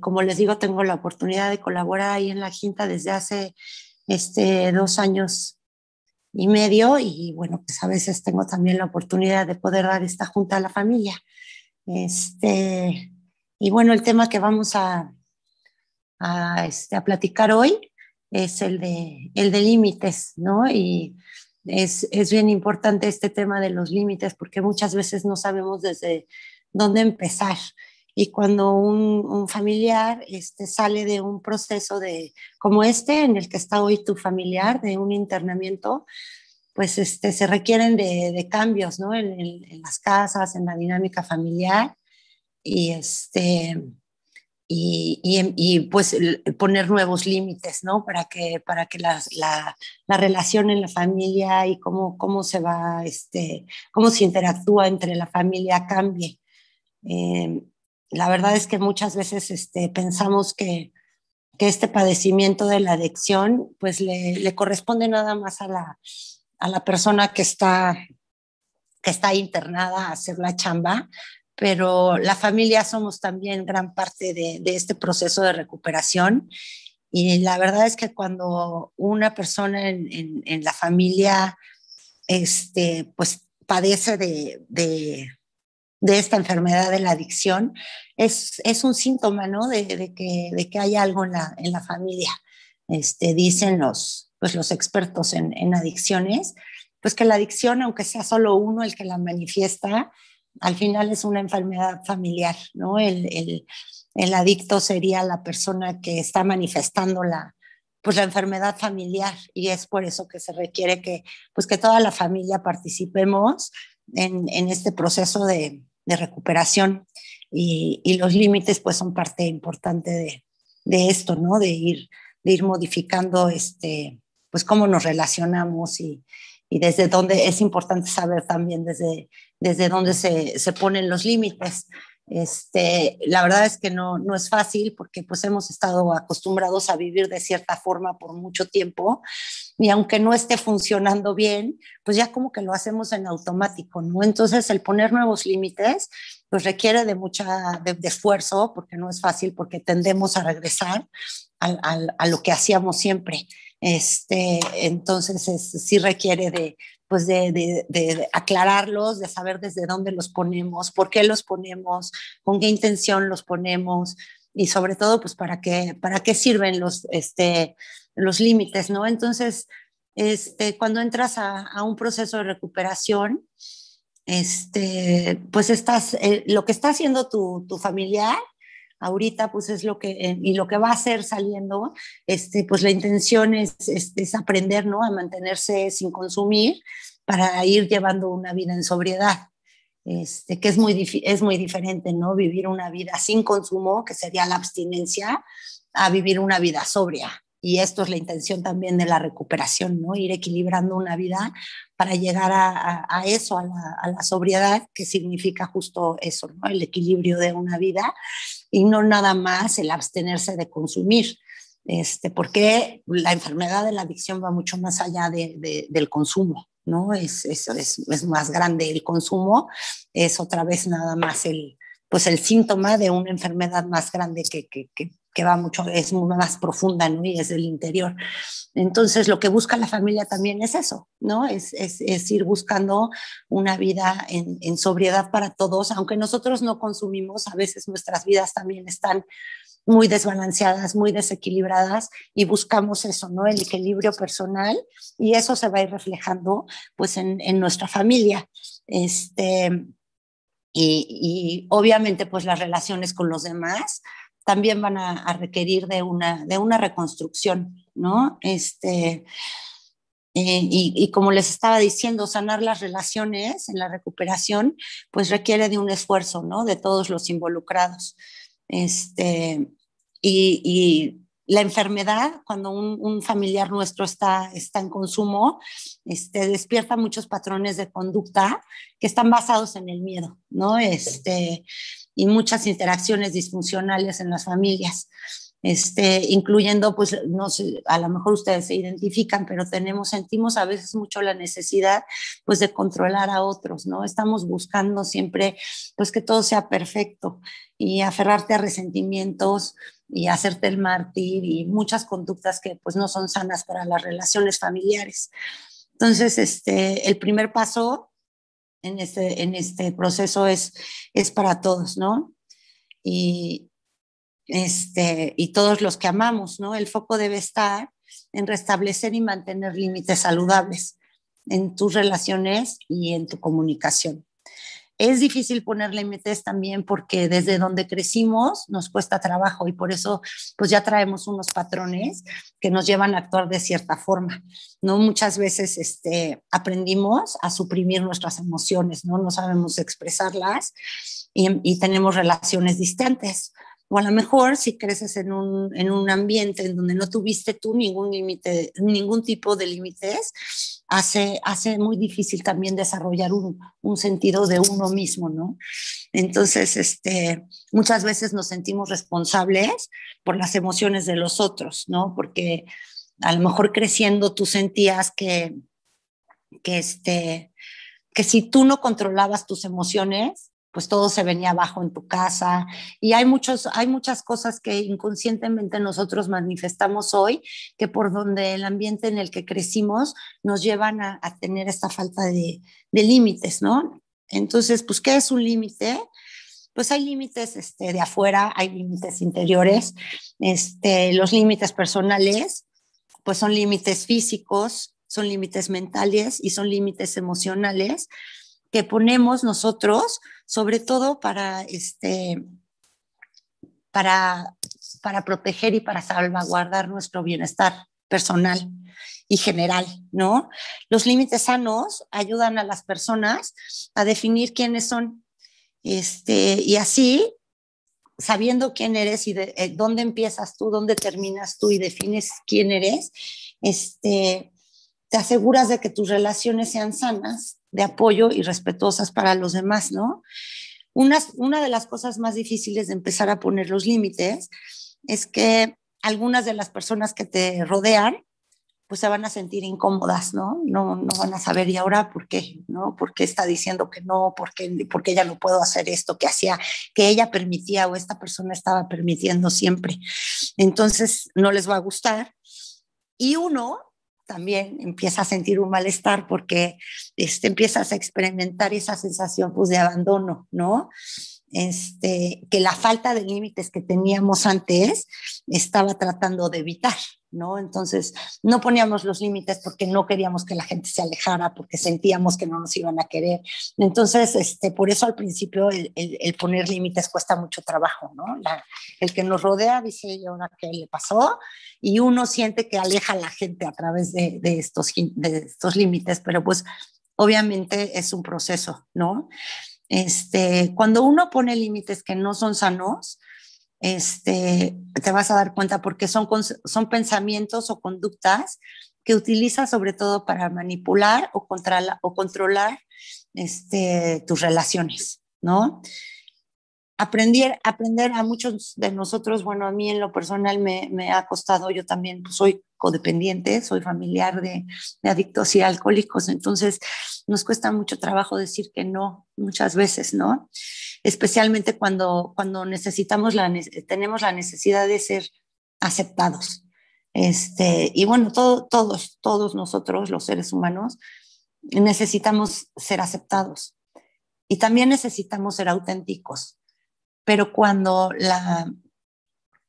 como les digo, tengo la oportunidad de colaborar ahí en la Jinta desde hace este, dos años y medio y bueno, pues a veces tengo también la oportunidad de poder dar esta junta a la familia. Este, y bueno, el tema que vamos a, a, este, a platicar hoy es el de, el de límites, ¿no? Y es, es bien importante este tema de los límites porque muchas veces no sabemos desde dónde empezar. Y cuando un, familiar este, sale de un proceso de, como este en el que está hoy tu familiar, de un internamiento, pues este, se requieren de, cambios ¿no? en, las casas, en la dinámica familiar y, este, y, y, pues poner nuevos límites ¿no? para que, para que la, la, relación en la familia y cómo, cómo, se va, este, cómo se interactúa entre la familia cambie. Eh, la verdad es que muchas veces este, pensamos que, este padecimiento de la adicción pues le, corresponde nada más a la, a la persona que está, que está internada a hacer la chamba, pero la familia somos también gran parte de, este proceso de recuperación. Y la verdad es que cuando una persona en, la familia este, pues, padece de, de esta enfermedad de la adicción es, es un síntoma, ¿no? De, que, de que hay algo en la, en la familia. Este, dicen los, pues los expertos en, adicciones, pues que la adicción, aunque sea solo uno el que la manifiesta, al final es una enfermedad familiar, ¿no? El, adicto sería la persona que está manifestando la, pues la enfermedad familiar y es por eso que se requiere que, pues que toda la familia participemos en, en este proceso de, de recuperación y, los límites pues son parte importante de, esto, ¿no? De ir, de ir modificando este, pues cómo nos relacionamos y, desde dónde es importante saber también desde, desde dónde se ponen los límites. Este, la verdad es que no, no es fácil porque pues hemos estado acostumbrados a vivir de cierta forma por mucho tiempo y aunque no esté funcionando bien, pues ya como que lo hacemos en automático, ¿no? Entonces el poner nuevos límites pues requiere de mucha, de, esfuerzo porque no es fácil porque tendemos a regresar al, a lo que hacíamos siempre. Este, entonces sí requiere de, pues de, de, aclararlos, de saber desde dónde los ponemos, por qué los ponemos, con qué intención los ponemos y sobre todo, pues para qué, para qué sirven los, este, los límites, ¿no? Entonces, este, cuando entras a, un proceso de recuperación, este, pues estás, eh, lo que está haciendo tu, tu familiar ahorita pues es lo que, eh, y lo que va a ser saliendo, este, pues la intención es, es, aprender, ¿no? A mantenerse sin consumir para ir llevando una vida en sobriedad. Este, que es muy, es muy diferente, ¿no? Vivir una vida sin consumo, que sería la abstinencia, a vivir una vida sobria. Y esto es la intención también de la recuperación, ¿no? Ir equilibrando una vida para llegar a, eso, a la, a la, sobriedad, que significa justo eso, ¿no? El equilibrio de una vida y no nada más el abstenerse de consumir. Este, porque la enfermedad de la adicción va mucho más allá de, del consumo, ¿no? Es, es, es, más grande el consumo, es otra vez nada más el, pues el síntoma de una enfermedad más grande que, que, que que va mucho, es más profunda, ¿no? Y es del interior. Entonces, lo que busca la familia también es eso, ¿no? Es, es, es ir buscando una vida en, sobriedad para todos, aunque nosotros no consumimos, a veces nuestras vidas también están muy desbalanceadas, muy desequilibradas y buscamos eso, ¿no? El equilibrio personal y eso se va a ir reflejando pues en, nuestra familia. Este, y, y obviamente pues las relaciones con los demás también van a, requerir de una, de una reconstrucción, ¿no? Este, eh, y, como les estaba diciendo, sanar las relaciones en la recuperación, pues requiere de un esfuerzo, ¿no? De todos los involucrados. Este, y, la enfermedad, cuando un, familiar nuestro está, está en consumo, este, despierta muchos patrones de conducta que están basados en el miedo, ¿no? Este, y muchas interacciones disfuncionales en las familias. Este, incluyendo, pues, no sé, a lo mejor ustedes se identifican, pero tenemos, sentimos a veces mucho la necesidad, pues, de controlar a otros, ¿no? Estamos buscando siempre, pues, que todo sea perfecto y aferrarte a resentimientos y hacerte el mártir y muchas conductas que, pues, no son sanas para las relaciones familiares. Entonces, este, el primer paso en este, en este proceso es, es para todos, ¿no? Y, este, y todos los que amamos, ¿no? El foco debe estar en restablecer y mantener límites saludables en tus relaciones y en tu comunicación. Es difícil ponerle límites también porque desde donde crecimos nos cuesta trabajo y por eso pues ya traemos unos patrones que nos llevan a actuar de cierta forma, ¿no? Muchas veces este, aprendimos a suprimir nuestras emociones, ¿no? No sabemos expresarlas y, y tenemos relaciones distantes o a lo mejor si creces en un, en un ambiente en donde no tuviste tú ningún límite, ningún tipo de límites, hace, hace muy difícil también desarrollar un, un, sentido de uno mismo, ¿no? Entonces, este, muchas veces nos sentimos responsables por las emociones de los otros, ¿no? Porque a lo mejor creciendo tú sentías que, que, este, que si tú no controlabas tus emociones, pues todo se venía abajo en tu casa y hay, muchos, hay muchas cosas que inconscientemente nosotros manifestamos hoy que por donde el ambiente en el que crecimos nos llevan a, tener esta falta de, de límites, ¿no? Entonces, pues, ¿qué es un límite? Pues hay límites este, de afuera, hay límites interiores, este, los límites personales, pues son límites físicos, son límites mentales y son límites emocionales que ponemos nosotros, sobre todo para, este, para, para proteger y para salvaguardar nuestro bienestar personal y general, ¿no? Los límites sanos ayudan a las personas a definir quiénes son. Este, y así, sabiendo quién eres y de, eh, dónde empiezas tú, dónde terminas tú y defines quién eres, este, te aseguras de que tus relaciones sean sanas de apoyo y respetuosas para los demás, ¿no? Una, una de las cosas más difíciles de empezar a poner los límites es que algunas de las personas que te rodean pues se van a sentir incómodas, ¿no? No, van a saber, ¿y ahora por qué? ¿No? ¿Por qué está diciendo que no? ¿Por qué, ella no puedo hacer esto que hacía, que ella permitía o esta persona estaba permitiendo siempre? Entonces, no les va a gustar. Y uno también empieza a sentir un malestar porque este, empiezas a experimentar esa sensación pues, de abandono, ¿no? este, que la falta de límites que teníamos antes estaba tratando de evitar, ¿no? Entonces, no poníamos los límites porque no queríamos que la gente se alejara, porque sentíamos que no nos iban a querer. Entonces, este, por eso al principio el, poner límites cuesta mucho trabajo, ¿no? el que nos rodea dice, ¿y qué le pasó? Y uno siente que aleja a la gente a través estos, de estos límites, pero pues obviamente es un proceso, ¿no? Este, cuando uno pone límites que no son sanos, este, te vas a dar cuenta porque son, son pensamientos o conductas que utiliza sobre todo para manipular o, controlar este, tus relaciones, ¿no? Aprender, a muchos de nosotros, bueno, a mí en lo personal me, ha costado, yo también soy soy familiar de, adictos y alcohólicos, entonces nos cuesta mucho trabajo decir que no muchas veces, ¿no? Especialmente cuando, cuando necesitamos la, tenemos la necesidad de ser aceptados. Este, y bueno, todo, todos, todos nosotros, los seres humanos, necesitamos ser aceptados y también necesitamos ser auténticos. Pero cuando la,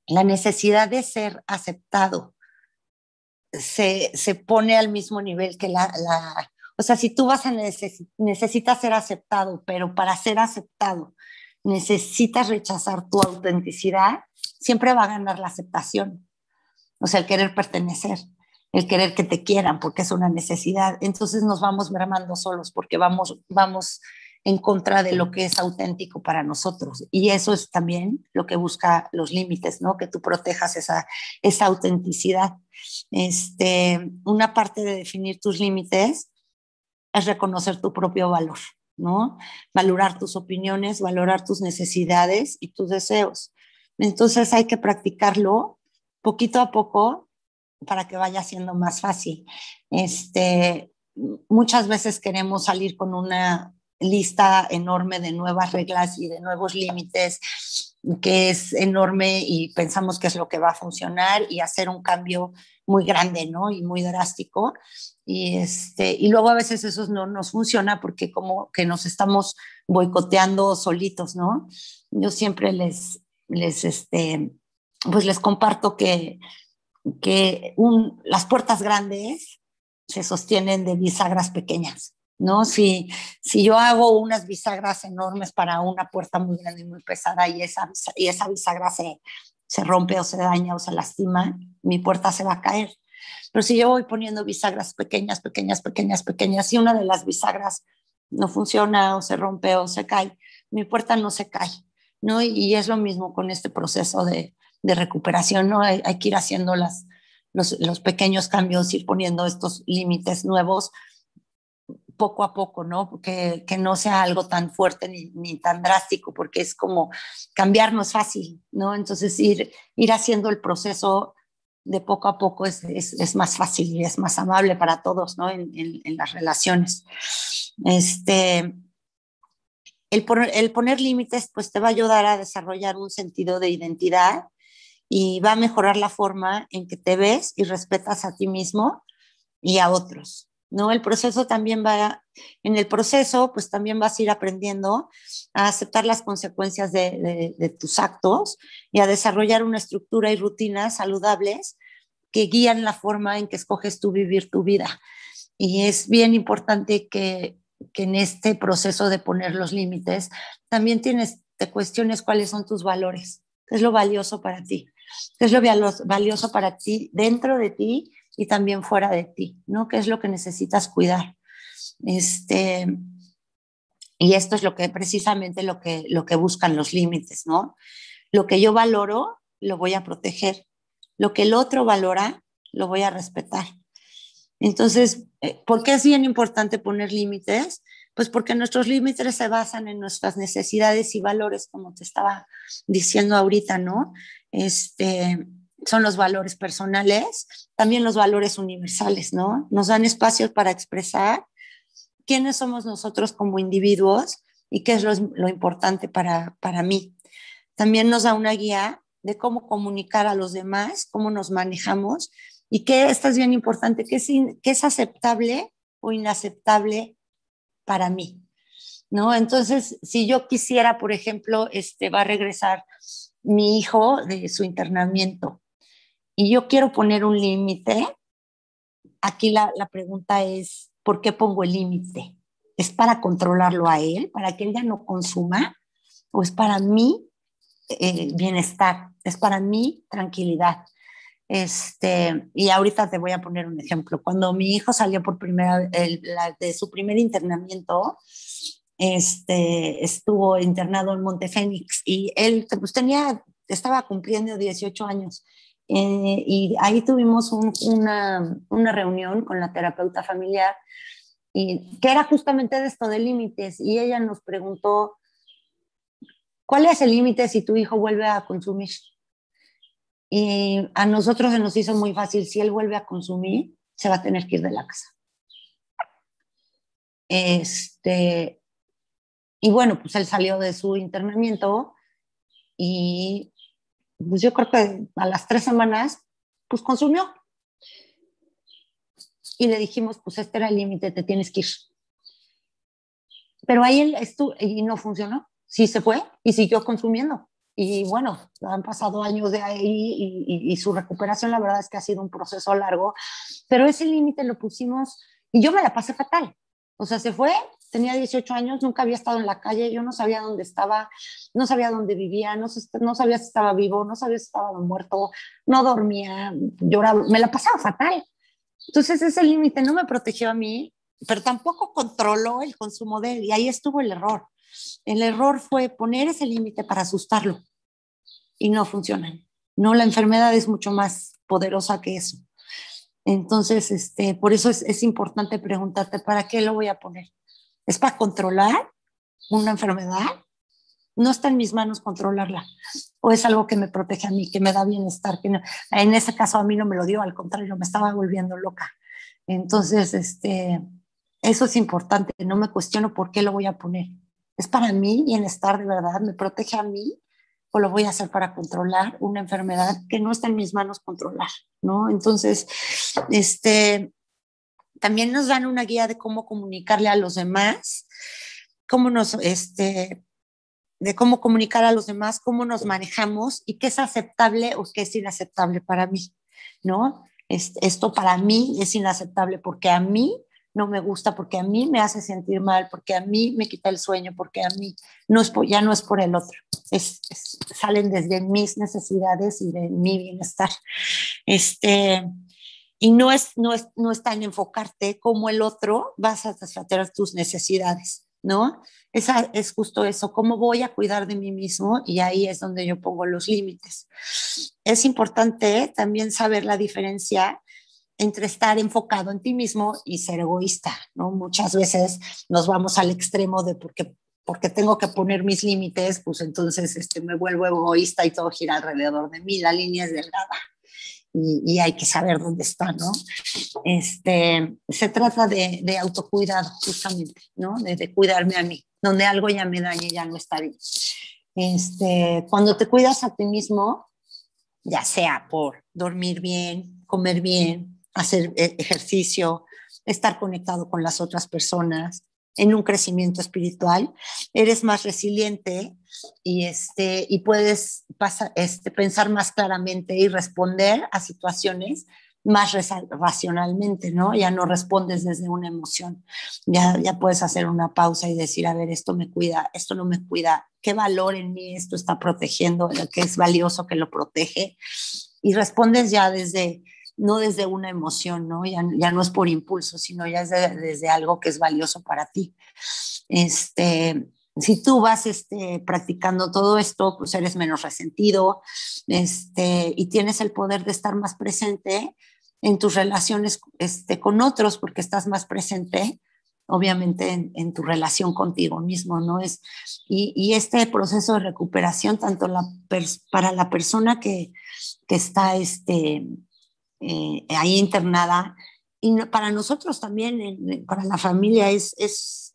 la necesidad de ser aceptado se, pone al mismo nivel que la, la, o sea, si tú vas a necesitas ser aceptado, pero para ser aceptado necesitas rechazar tu autenticidad, siempre va a ganar la aceptación. O sea, el querer pertenecer, el querer que te quieran, porque es una necesidad. Entonces nos vamos mermando solos, porque vamos, vamos en contra de lo que es auténtico para nosotros. Y eso es también lo que busca los límites, ¿no? Que tú protejas esa, esa autenticidad. Este, una parte de definir tus límites es reconocer tu propio valor, ¿no? Valorar tus opiniones, valorar tus necesidades y tus deseos. Entonces hay que practicarlo poquito a poco para que vaya siendo más fácil. Este, muchas veces queremos salir con una lista enorme de nuevas reglas y de nuevos límites que es enorme y pensamos que es lo que va a funcionar y hacer un cambio muy grande, ¿no? Y muy drástico. Y, este, y luego a veces eso no nos funciona porque como que nos estamos boicoteando solitos, ¿no? Yo siempre les, les, este, pues les comparto que, que las puertas grandes se sostienen de bisagras pequeñas. ¿no? Si, yo hago unas bisagras enormes para una puerta muy grande y muy pesada y esa, y esa bisagra se, se rompe o se daña o se lastima, mi puerta se va a caer. Pero si yo voy poniendo bisagras pequeñas, pequeñas, pequeñas, pequeñas, y una de las bisagras no funciona o se rompe o se cae, mi puerta no se cae, ¿no? Y es lo mismo con este proceso de, recuperación, ¿no? Hay, que ir haciendo las, los, pequeños cambios, ir poniendo estos límites nuevos poco a poco, ¿no? Que, que no sea algo tan fuerte ni, tan drástico, porque es como cambiarnos es fácil, ¿no? Entonces ir, ir haciendo el proceso de poco a poco es, es, más fácil y es más amable para todos, ¿no? En, en, las relaciones. Este, el, el poner límites, pues te va a ayudar a desarrollar un sentido de identidad y va a mejorar la forma en que te ves y respetas a ti mismo y a otros. ¿no? El proceso también va, en el proceso, pues también vas a ir aprendiendo a aceptar las consecuencias de, tus actos y a desarrollar una estructura y rutinas saludables que guían la forma en que escoges tú vivir tu vida. Y es bien importante que, en este proceso de poner los límites también tienes, te cuestiones cuáles son tus valores, qué es lo valioso para ti, qué es lo valioso para ti dentro de ti y también fuera de ti, ¿no? ¿Qué es lo que necesitas cuidar? Este, y esto es lo que precisamente lo que, lo que buscan los límites, ¿no? Lo que yo valoro, lo voy a proteger. Lo que el otro valora, lo voy a respetar. Entonces, eh, ¿por qué es bien importante poner límites? Pues porque nuestros límites se basan en nuestras necesidades y valores, como te estaba diciendo ahorita, ¿no? Este, son los valores personales, también los valores universales, ¿no? Nos dan espacios para expresar quiénes somos nosotros como individuos y qué es lo, importante para, para mí. También nos da una guía de cómo comunicar a los demás, cómo nos manejamos y qué, esto es bien importante, qué es, es aceptable o inaceptable para mí, ¿no? Entonces, si yo quisiera, por ejemplo, este, va a regresar mi hijo de su internamiento y yo quiero poner un límite, aquí la, la pregunta es, ¿por qué pongo el límite? ¿Es para controlarlo a él, para que él ya no consuma? ¿O es para mí eh, bienestar, es para mí tranquilidad. Este, y ahorita te voy a poner un ejemplo. Cuando mi hijo salió por primera de su primer internamiento, este, estuvo internado en Montefénix y él pues, tenía, estaba cumpliendo 18 años eh, y ahí tuvimos una, una reunión con la terapeuta familiar, y, que era justamente de esto de límites, y ella nos preguntó, ¿cuál es el límite si tu hijo vuelve a consumir? Y a nosotros se nos hizo muy fácil, si él vuelve a consumir, se va a tener que ir de la casa. Este, y bueno, pues él salió de su internamiento y pues yo creo que a las tres semanas, pues consumió. Y le dijimos, pues este era el límite, te tienes que ir. Pero ahí él estuvo y no funcionó. Sí se fue y siguió consumiendo. Y bueno, han pasado años de ahí y, y su recuperación, la verdad es que ha sido un proceso largo, pero ese límite lo pusimos y yo me la pasé fatal. O sea, se fue tenía 18 años, nunca había estado en la calle, yo no sabía dónde estaba, no sabía dónde vivía, no, sabía si estaba vivo, no sabía si estaba muerto, no dormía, lloraba, me la pasaba fatal. Entonces ese límite no me protegió a mí, pero tampoco controló el consumo de él y ahí estuvo el error. El error fue poner ese límite para asustarlo y no funcionan. No, la enfermedad es mucho más poderosa que eso. Entonces, este, por eso es importante preguntarte, ¿para qué lo voy a poner? ¿Es para controlar una enfermedad? No está en mis manos controlarla. O es algo que me protege a mí, que me da bienestar. Que en ese caso a mí no me lo dio, al contrario, me estaba volviendo loca. Entonces, este, eso es importante. No me cuestiono por qué lo voy a poner. ¿Es para mí bienestar de verdad? ¿Me protege a mí? o lo voy a hacer para controlar una enfermedad que no está en mis manos controlar, ¿no? Entonces, este, también nos dan una guía de cómo comunicarle a los demás, cómo nos, este, de cómo comunicar a los demás, cómo nos manejamos y qué es aceptable o qué es inaceptable para mí, ¿no? esto para mí es inaceptable porque a mí no me gusta, porque a mí me hace sentir mal, porque a mí me quita el sueño, porque a mí no es ya no es por el otro, salen desde mis necesidades y de mi bienestar. Este, y no es, no es, no es tan enfocarte como el otro, vas a satisfacer tus necesidades, ¿no? Esa, es justo eso, cómo voy a cuidar de mí mismo y ahí es donde yo pongo los límites. Es importante también saber la diferencia entre estar enfocado en ti mismo y ser egoísta, ¿no? Muchas veces nos vamos al extremo de porque porque tengo que poner mis límites, pues entonces este, me vuelvo egoísta y todo gira alrededor de mí, la línea es delgada, y, hay que saber dónde está, ¿no? Este, se trata de, de autocuidado, justamente, ¿no? De, cuidarme a mí, donde algo ya me dañe, ya no está bien. Este, cuando te cuidas a ti mismo, ya sea por dormir bien, comer bien, hacer eh, ejercicio, estar conectado con las otras personas, en un crecimiento espiritual, eres más resiliente y, este, y puedes pasar, este, pensar más claramente y responder a situaciones más racionalmente, ¿no? Ya no respondes desde una emoción, ya, ya puedes hacer una pausa y decir, a ver, esto me cuida, esto no me cuida, qué valor en mí esto está protegiendo, lo que es valioso que lo protege, y respondes ya desde, no desde una emoción, ¿no? Ya, no es por impulso, sino ya es desde algo que es valioso para ti. Este, si tú vas este, practicando todo esto, pues eres menos resentido este, y tienes el poder de estar más presente en tus relaciones este, con otros porque estás más presente, obviamente, en, tu relación contigo mismo, ¿no? Es, y, este proceso de recuperación, tanto la para la persona que, está este, eh, ahí internada. Y para nosotros también, eh, para la familia, es, es,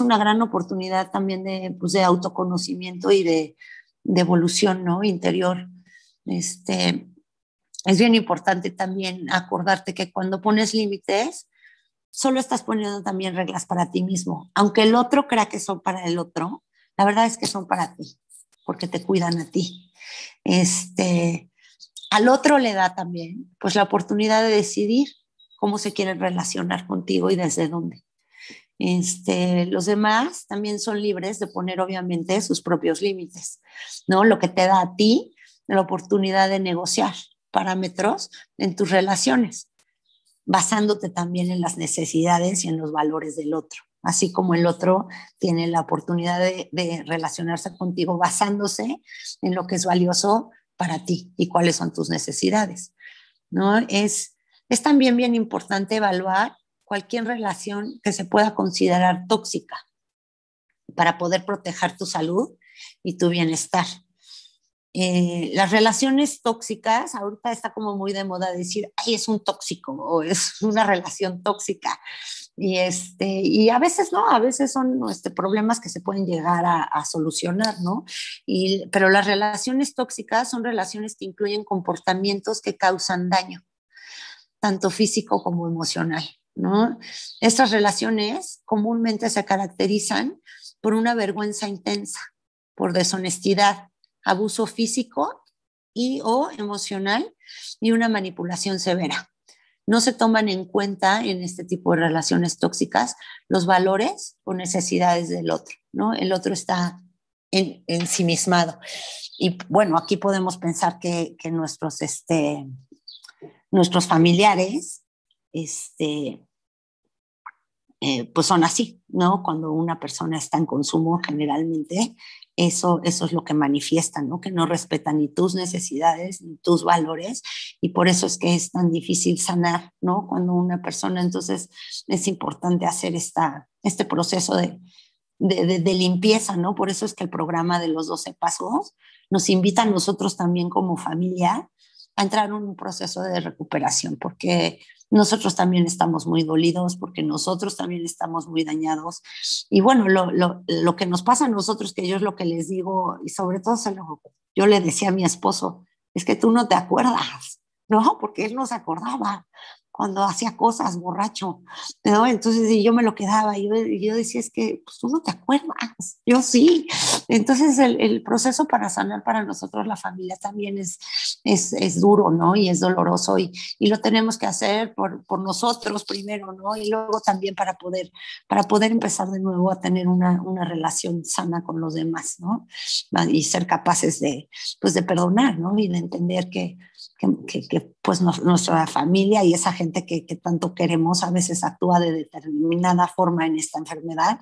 una gran oportunidad también de, pues, autoconocimiento y de, evolución ¿no? interior. Este, es bien importante también acordarte que cuando pones límites, solo estás poniendo también reglas para ti mismo. Aunque el otro crea que son para el otro, la verdad es que son para ti, porque te cuidan a ti. Este, al otro le da también pues la oportunidad de decidir cómo se quiere relacionar contigo y desde dónde. Este, los demás también son libres de poner obviamente sus propios límites, ¿no? Lo que te da a ti la oportunidad de negociar parámetros en tus relaciones, basándote también en las necesidades y en los valores del otro, así como el otro tiene la oportunidad de relacionarse contigo basándose en lo que es valioso para ti y cuáles son tus necesidades. ¿no? Es, es también bien importante evaluar cualquier relación que se pueda considerar tóxica para poder proteger tu salud y tu bienestar. Eh, las relaciones tóxicas, ahorita está como muy de moda decir, ay, es un tóxico o es una relación tóxica. Y, este, y a veces no, a veces son este, problemas que se pueden llegar a, solucionar, ¿no? Y, pero las relaciones tóxicas son relaciones que incluyen comportamientos que causan daño, tanto físico como emocional, ¿no? Estas relaciones comúnmente se caracterizan por una vergüenza intensa, por deshonestidad, abuso físico y o emocional y una manipulación severa. No se toman en cuenta en este tipo de relaciones tóxicas los valores o necesidades del otro, ¿no? El otro está en, ensimismado. Y bueno, aquí podemos pensar que, nuestros, este, nuestros familiares este, eh, pues son así, ¿no? Cuando una persona está en consumo, generalmente eso, es lo que manifiestan, ¿no? que no respetan ni tus necesidades ni tus valores y por eso es que es tan difícil sanar, ¿no? Cuando una persona, entonces es importante hacer esta, este proceso de, de, limpieza, ¿no? Por eso es que el programa de los 12 pasos nos invita a nosotros también como familia a entrar en un proceso de recuperación, porque nosotros también estamos muy dolidos porque nosotros también estamos muy dañados. Y bueno, lo, que nos pasa a nosotros, que yo es lo que les digo, y sobre todo se yo le decía a mi esposo, es que tú no te acuerdas, ¿no? Porque él no se acordaba cuando hacía cosas borracho, ¿no? Entonces yo me lo quedaba, y yo decía, es que pues, tú no te acuerdas, yo sí. Entonces el, proceso para sanar para nosotros la familia también es, es, es duro, ¿no? Y es doloroso y, y lo tenemos que hacer por, por, nosotros primero, ¿no? Y luego también para poder, para poder empezar de nuevo a tener una, una relación sana con los demás, ¿no? Y ser capaces de, pues, de perdonar, ¿no? Y de entender que que, pues nuestra familia y esa gente que, tanto queremos a veces actúa de determinada forma en esta enfermedad,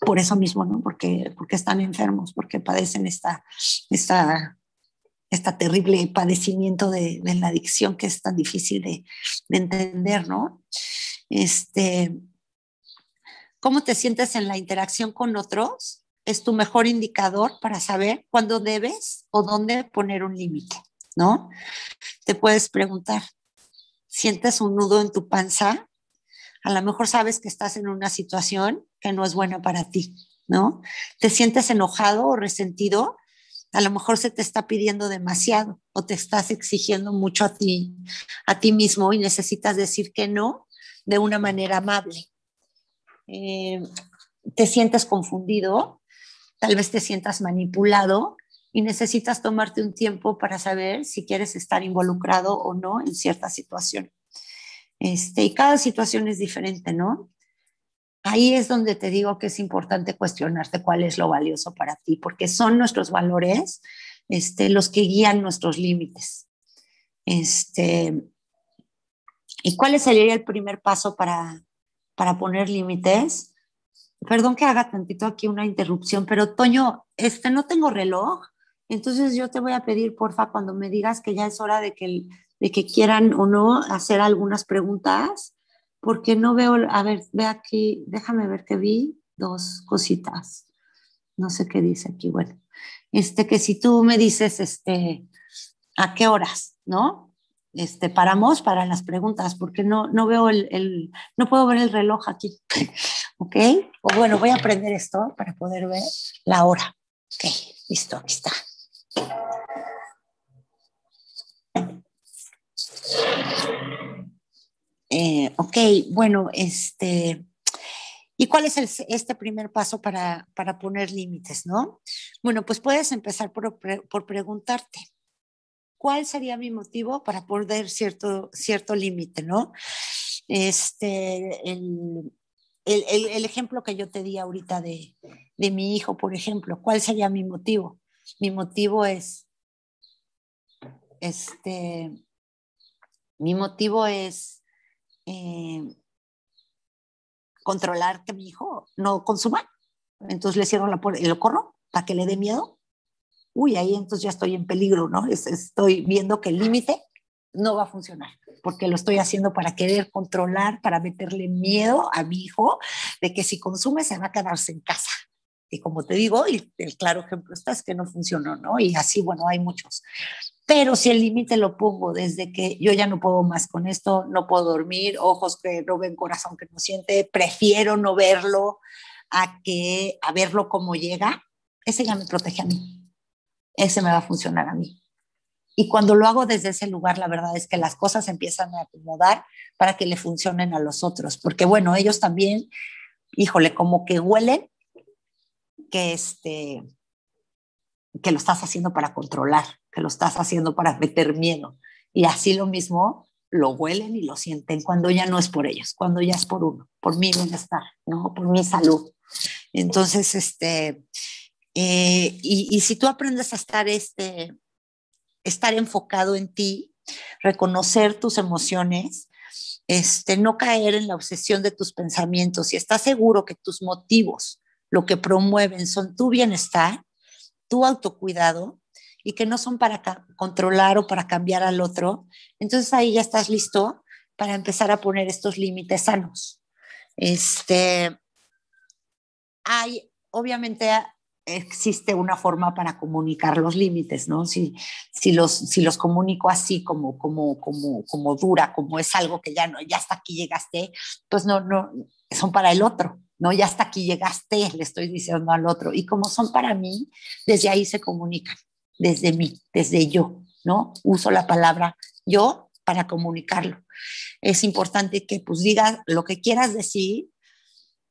por eso mismo, ¿no? Porque, porque están enfermos, porque padecen esta, esta terrible padecimiento de, la adicción que es tan difícil de, entender, ¿no? Este, ¿Cómo te sientes en la interacción con otros? Es tu mejor indicador para saber cuándo debes o dónde poner un límite. ¿no? Te puedes preguntar, ¿sientes un nudo en tu panza? A lo mejor sabes que estás en una situación que no es buena para ti, ¿no? ¿Te sientes enojado o resentido? A lo mejor se te está pidiendo demasiado o te estás exigiendo mucho a ti, a ti mismo y necesitas decir que no de una manera amable. Eh, te sientes confundido, tal vez te sientas manipulado y necesitas tomarte un tiempo para saber si quieres estar involucrado o no en cierta situación. Este, y cada situación es diferente, ¿no? Ahí es donde te digo que es importante cuestionarte cuál es lo valioso para ti, porque son nuestros valores este, los que guían nuestros límites. Este, ¿Y cuál sería el primer paso para, para poner límites? Perdón que haga tantito aquí una interrupción, pero Toño, este, no tengo reloj. Entonces yo te voy a pedir, porfa, cuando me digas que ya es hora de que, de que quieran o no hacer algunas preguntas, porque no veo, a ver, ve aquí, déjame ver que vi dos cositas. No sé qué dice aquí, bueno. Este, que si tú me dices, este, ¿a qué horas? ¿No? Este, paramos para las preguntas, porque no, no veo el, el no puedo ver el reloj aquí. ¿Ok? O bueno, voy a aprender esto para poder ver la hora. Ok, listo, aquí está. Eh, ok, bueno, este, ¿y cuál es este primer paso para, para, poner límites, no? Bueno, pues puedes empezar por, preguntarte, ¿cuál sería mi motivo para poner cierto, cierto límite, no? Este, el, ejemplo que yo te di ahorita de, de mi hijo, por ejemplo, ¿cuál sería mi motivo? Mi motivo es, este, mi motivo es eh, controlar que mi hijo no consuma. Entonces le cierro la puerta y lo corro para que le dé miedo. Uy, ahí entonces ya estoy en peligro, ¿no? Estoy viendo que el límite no va a funcionar, porque lo estoy haciendo para querer controlar, para meterle miedo a mi hijo de que si consume se va a quedarse en casa. Y como te digo, el, el claro ejemplo está es que no funcionó, ¿no? Y así, bueno, hay muchos. Pero si el límite lo pongo desde que yo ya no puedo más con esto, no puedo dormir, ojos que no corazón que no siente, prefiero no verlo a que a verlo como llega, ese ya me protege a mí. Ese me va a funcionar a mí. Y cuando lo hago desde ese lugar, la verdad es que las cosas empiezan a acomodar para que le funcionen a los otros, porque bueno, ellos también, híjole, como que huelen que, este, que lo estás haciendo para controlar, que lo estás haciendo para meter miedo. Y así lo mismo lo huelen y lo sienten cuando ya no es por ellos, cuando ya es por uno, por mi bienestar, ¿no? por mi salud. Entonces, este, eh, y, si tú aprendes a estar, este, estar enfocado en ti, reconocer tus emociones, este, no caer en la obsesión de tus pensamientos, y estás seguro que tus motivos lo que promueven son tu bienestar, tu autocuidado y que no son para controlar o para cambiar al otro. Entonces ahí ya estás listo para empezar a poner estos límites sanos. Este, hay, obviamente existe una forma para comunicar los límites, ¿no? Si, si, los, si los comunico así como, como, como, como dura, como es algo que ya no, ya hasta aquí llegaste, pues no, no, son para el otro. ¿no? Y hasta aquí llegaste, le estoy diciendo al otro. Y como son para mí, desde ahí se comunican, desde mí, desde yo, ¿no? Uso la palabra yo para comunicarlo. Es importante que pues digas lo que quieras decir,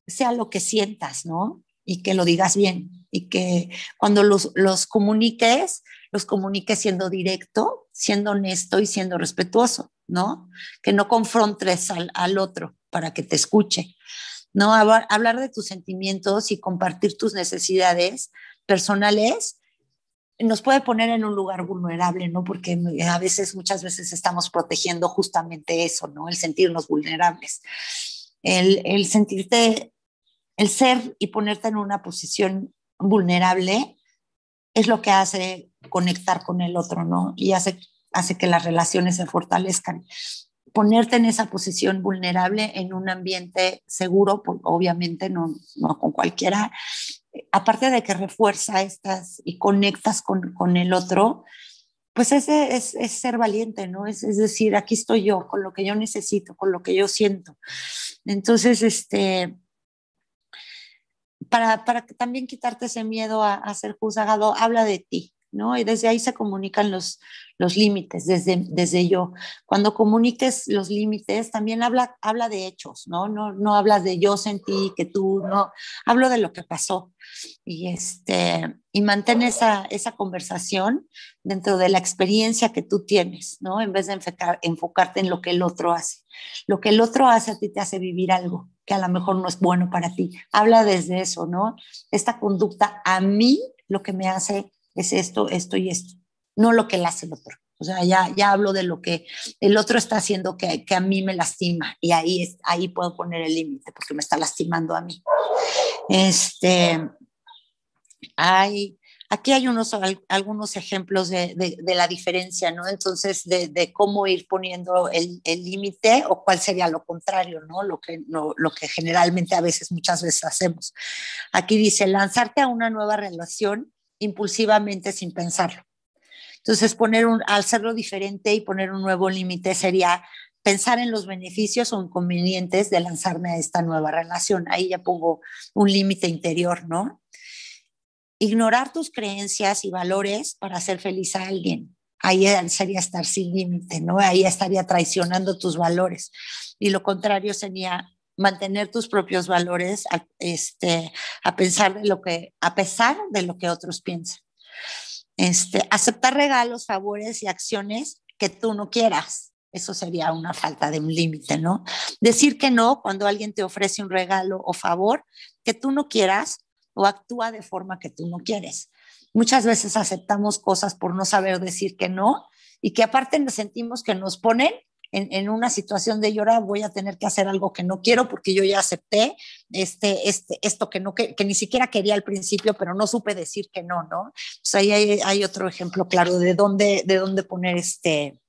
sea lo que sientas, ¿no? Y que lo digas bien y que cuando los, los comuniques, los comuniques siendo directo, siendo honesto y siendo respetuoso, ¿no? Que no confrontes al, al otro para que te escuche. ¿no? Hablar de tus sentimientos y compartir tus necesidades personales nos puede poner en un lugar vulnerable, ¿no? Porque eh, a veces, muchas veces estamos protegiendo justamente eso, ¿no? El sentirnos vulnerables. El, sentirte, el ser y ponerte en una posición vulnerable es lo que hace conectar con el otro, ¿no? Y hace, hace que las relaciones se fortalezcan ponerte en esa posición vulnerable en un ambiente seguro, pues, obviamente no, no con cualquiera, aparte de que refuerza estas y conectas con, el otro, pues ese es, ser valiente, ¿no? Es, decir, aquí estoy yo, con lo que yo necesito, con lo que yo siento. Entonces, este, para, también quitarte ese miedo a ser juzgado, habla de ti, ¿no? Y desde ahí se comunican los, los límites, desde, desde yo. Cuando comuniques los límites, también habla, habla de hechos, ¿no? ¿no? hablas de yo sentí, que tú, no. Hablo de lo que pasó. Y, este, y mantén esa, conversación dentro de la experiencia que tú tienes, ¿no? En vez de enfocarte en lo que el otro hace. Lo que el otro hace a ti te hace vivir algo que a lo mejor no es bueno para ti. Habla desde eso, ¿no? Esta conducta a mí lo que me hace es esto, esto y esto, no lo que le hace el otro. O sea, ya, ya hablo de lo que el otro está haciendo que, que a mí me lastima y ahí, es, ahí puedo poner el límite porque me está lastimando a mí. Este, hay, aquí hay unos, algunos ejemplos de, la diferencia, ¿no? Entonces, de, cómo ir poniendo el límite o cuál sería lo contrario, ¿no? Lo que, no, lo que generalmente a veces, muchas veces hacemos. Aquí dice, lanzarte a una nueva relación impulsivamente sin pensarlo. Entonces, poner un, hacerlo diferente y poner un nuevo límite sería pensar en los beneficios o inconvenientes de lanzarme a esta nueva relación. Ahí ya pongo un límite interior, ¿no? Ignorar tus creencias y valores para hacer feliz a alguien. Ahí sería estar sin límite, ¿no? Ahí estaría traicionando tus valores. Y lo contrario sería mantener tus propios valores a, este, a pensar de lo que, a pesar de lo que otros piensan. Este, aceptar regalos, favores y acciones que tú no quieras. Eso sería una falta de un límite, ¿no? Decir que no cuando alguien te ofrece un regalo o favor que tú no quieras o actúa de forma que tú no quieres. Muchas veces aceptamos cosas por no saber decir que no y que aparte nos sentimos que nos ponen en, en, una situación de llorar, voy a tener que hacer algo que no quiero porque yo ya acepté este, este, esto que, no, que, que ni siquiera quería al principio, pero no supe decir que no, ¿no? Pues ahí hay, hay otro ejemplo claro de dónde, de dónde poner este,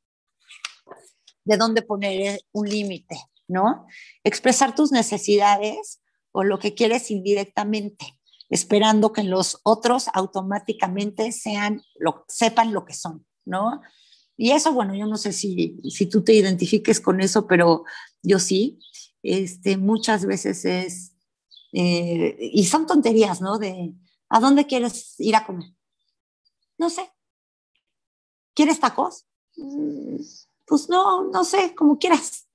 de dónde poner un límite, ¿no? Expresar tus necesidades o lo que quieres indirectamente, esperando que los otros automáticamente sean, lo, sepan lo que son, ¿no? Y eso, bueno, yo no sé si, si tú te identifiques con eso, pero yo sí. Este, muchas veces es, eh, y son tonterías, ¿no? De, ¿a dónde quieres ir a comer? No sé. ¿Quieres tacos? Mm, pues no, no sé, como quieras.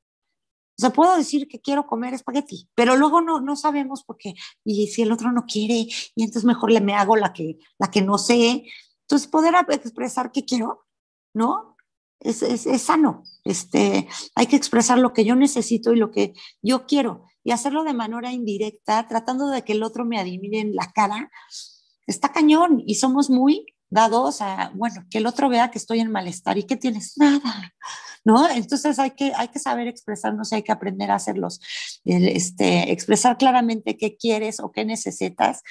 O sea, puedo decir que quiero comer espagueti, pero luego no, no sabemos por qué. Y si el otro no quiere, y entonces mejor le me hago la que, la que no sé. Entonces, poder expresar qué quiero, ¿no? es, sano. Este, hay que expresar lo que yo necesito y lo que yo quiero y hacerlo de manera indirecta, tratando de que el otro me adivine en la cara. Está cañón y somos muy dados a, bueno, que el otro vea que estoy en malestar y que tienes nada, ¿no? Entonces hay que, hay que saber expresarnos y hay que aprender a hacerlos, este, expresar claramente qué quieres o qué necesitas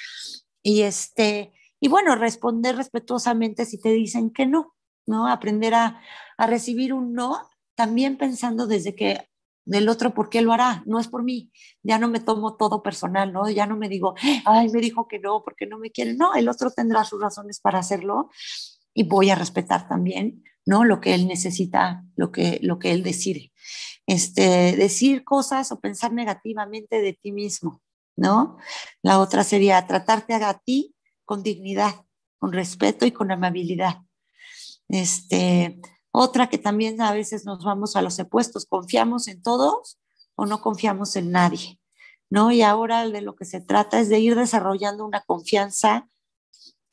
y, este, y bueno, responder respetuosamente si te dicen que no, ¿no? Aprender a, recibir un no, también pensando desde que del otro por qué lo hará, no es por mí, ya no me tomo todo personal, ¿no? Ya no me digo, ay, me dijo que no, porque no me quiere, no, el otro tendrá sus razones para hacerlo y voy a respetar también, ¿no? Lo que él necesita, lo que, lo que él decide. Este, decir cosas o pensar negativamente de ti mismo, ¿no? La otra sería tratarte a ti con dignidad, con respeto y con amabilidad. Este, otra que también a veces nos vamos a los opuestos, confiamos en todos o no confiamos en nadie, ¿no? Y ahora de lo que se trata es de ir desarrollando una confianza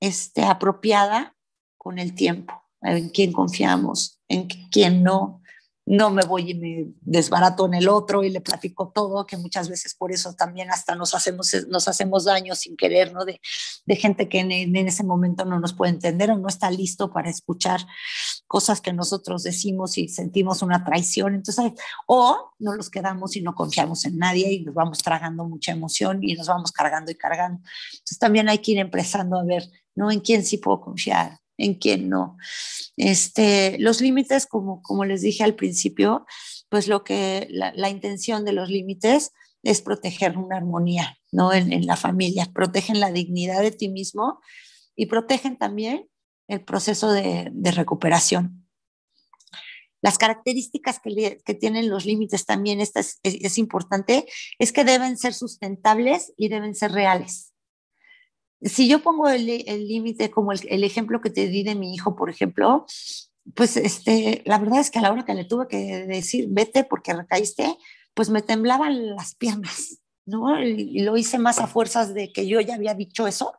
este, apropiada con el tiempo, en quién confiamos, en quién no, no me voy y me desbarato en el otro y le platico todo, que muchas veces por eso también hasta nos hacemos, nos hacemos daño sin querer, ¿no? De, gente que en, ese momento no nos puede entender o no está listo para escuchar cosas que nosotros decimos y sentimos una traición. Entonces, o no los quedamos y no confiamos en nadie y nos vamos tragando mucha emoción y nos vamos cargando y cargando. Entonces, también hay que ir empezando a ver, ¿no? En quién sí puedo confiar, en quién no. Este, los límites, como, como les dije al principio, pues lo que la, intención de los límites es proteger una armonía ¿no? En, la familia, protegen la dignidad de ti mismo y protegen también el proceso de, recuperación. Las características que, tienen los límites también, esta es importante, es que deben ser sustentables y deben ser reales si yo pongo el límite como el, ejemplo que te di de mi hijo, por ejemplo, pues este, la verdad es que a la hora que le tuve que decir, vete porque recaíste, pues me temblaban las piernas, ¿no? Y lo hice más a fuerzas de que yo ya había dicho eso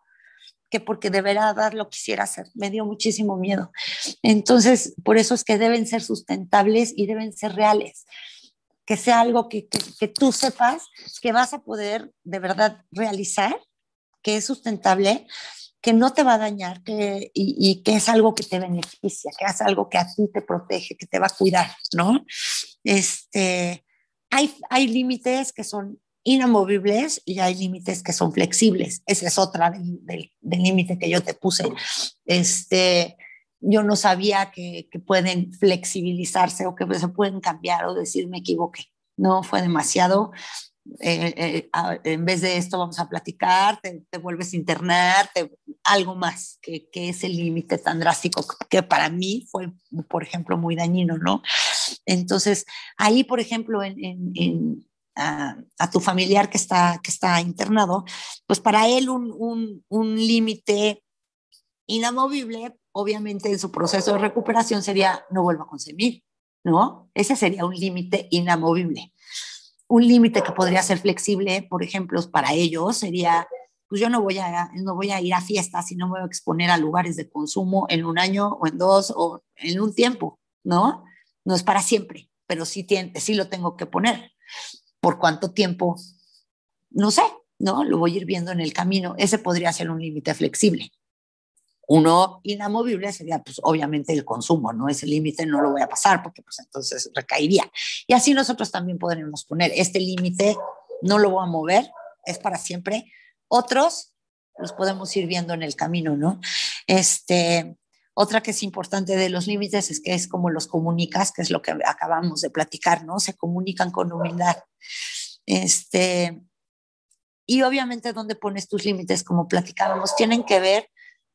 que porque de verdad lo quisiera hacer. Me dio muchísimo miedo. Entonces, por eso es que deben ser sustentables y deben ser reales que sea algo que, tú sepas que vas a poder de verdad realizar que es sustentable, que no te va a dañar que, y, que es algo que te beneficia, que es algo que a ti te protege, que te va a cuidar, ¿no? Este, hay, hay límites que son inamovibles y hay límites que son flexibles. Esa es otra del límite que yo te puse. Este, yo no sabía que, que, pueden flexibilizarse o que se pueden cambiar o decir me equivoqué. No, fue demasiado. Eh, eh, eh, en vez de esto vamos a platicar, te, vuelves a internar, algo más, que, que ese límite tan drástico que para mí fue, por ejemplo, muy dañino, ¿no? Entonces, ahí, por ejemplo, en, a, tu familiar que está, que está internado, pues para él un, un, un límite inamovible, obviamente en su proceso de recuperación sería no vuelva a consumir, ¿no? Ese sería un límite inamovible un límite que podría ser flexible, por ejemplo, para ellos sería, pues yo no voy a, no voy a ir a fiestas y no me voy a exponer a lugares de consumo en un año o en dos o en un tiempo, ¿no? No es para siempre, pero sí, sí lo tengo que poner. ¿Por cuánto tiempo? No sé, ¿no? Lo voy a ir viendo en el camino. Ese podría ser un límite flexible. Uno inamovible sería, pues obviamente el consumo, no ese límite no lo voy a pasar porque pues entonces recaería. Y así nosotros también podremos poner, este límite no lo voy a mover, es para siempre. Otros los podemos ir viendo en el camino, ¿no? Este, otra que es importante de los límites es que es como los comunicas, que es lo que acabamos de platicar, ¿no? Se comunican con humildad. Este, y obviamente dónde pones tus límites, como platicábamos, tienen que ver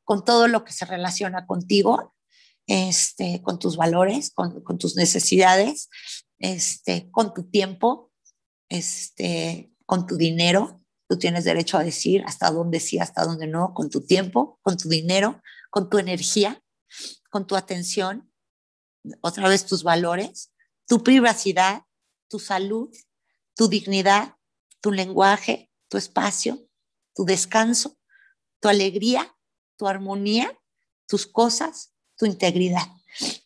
con todo lo que se relaciona contigo, este, con tus valores, con, tus necesidades, este, con tu tiempo, este, con tu dinero. Tú tienes derecho a decir hasta dónde sí, hasta dónde no, con tu tiempo, con tu dinero, con tu energía, con tu atención, otra vez tus valores, tu privacidad, tu salud, tu dignidad, tu lenguaje, tu espacio, tu descanso, tu alegría, tu armonía, tus cosas, tu integridad.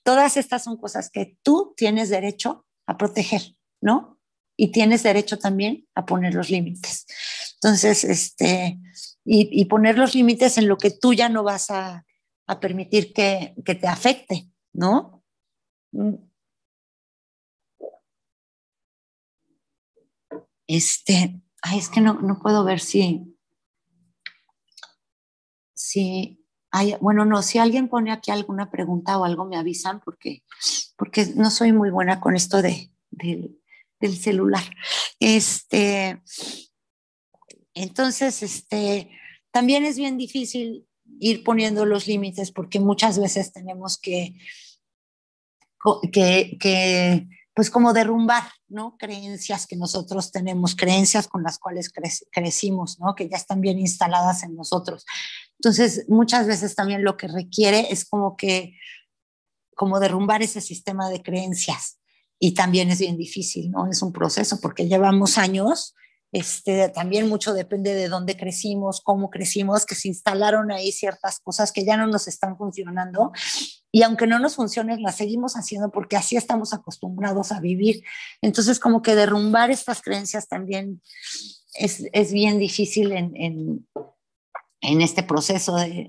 Todas estas son cosas que tú tienes derecho a proteger, ¿no? Y tienes derecho también a poner los límites. Entonces, este, y, poner los límites en lo que tú ya no vas a, permitir que, te afecte, ¿no? Mm. Este, ay, es que no, no puedo ver si, si hay, bueno, no, si alguien pone aquí alguna pregunta o algo, me avisan porque, porque no soy muy buena con esto de, del celular. Este, entonces, este, también es bien difícil ir poniendo los límites porque muchas veces tenemos que, que, que pues como derrumbar, ¿no? Creencias que nosotros tenemos, creencias con las cuales crecimos, ¿no? Que ya están bien instaladas en nosotros. Entonces, muchas veces también lo que requiere es como que, como derrumbar ese sistema de creencias. Y también es bien difícil, ¿no? Es un proceso porque llevamos años este, también mucho depende de dónde crecimos, cómo crecimos, que se instalaron ahí ciertas cosas que ya no nos están funcionando. Y aunque no nos funcionen, las seguimos haciendo porque así estamos acostumbrados a vivir. Entonces, como que derrumbar estas creencias también es, bien difícil en, este proceso de,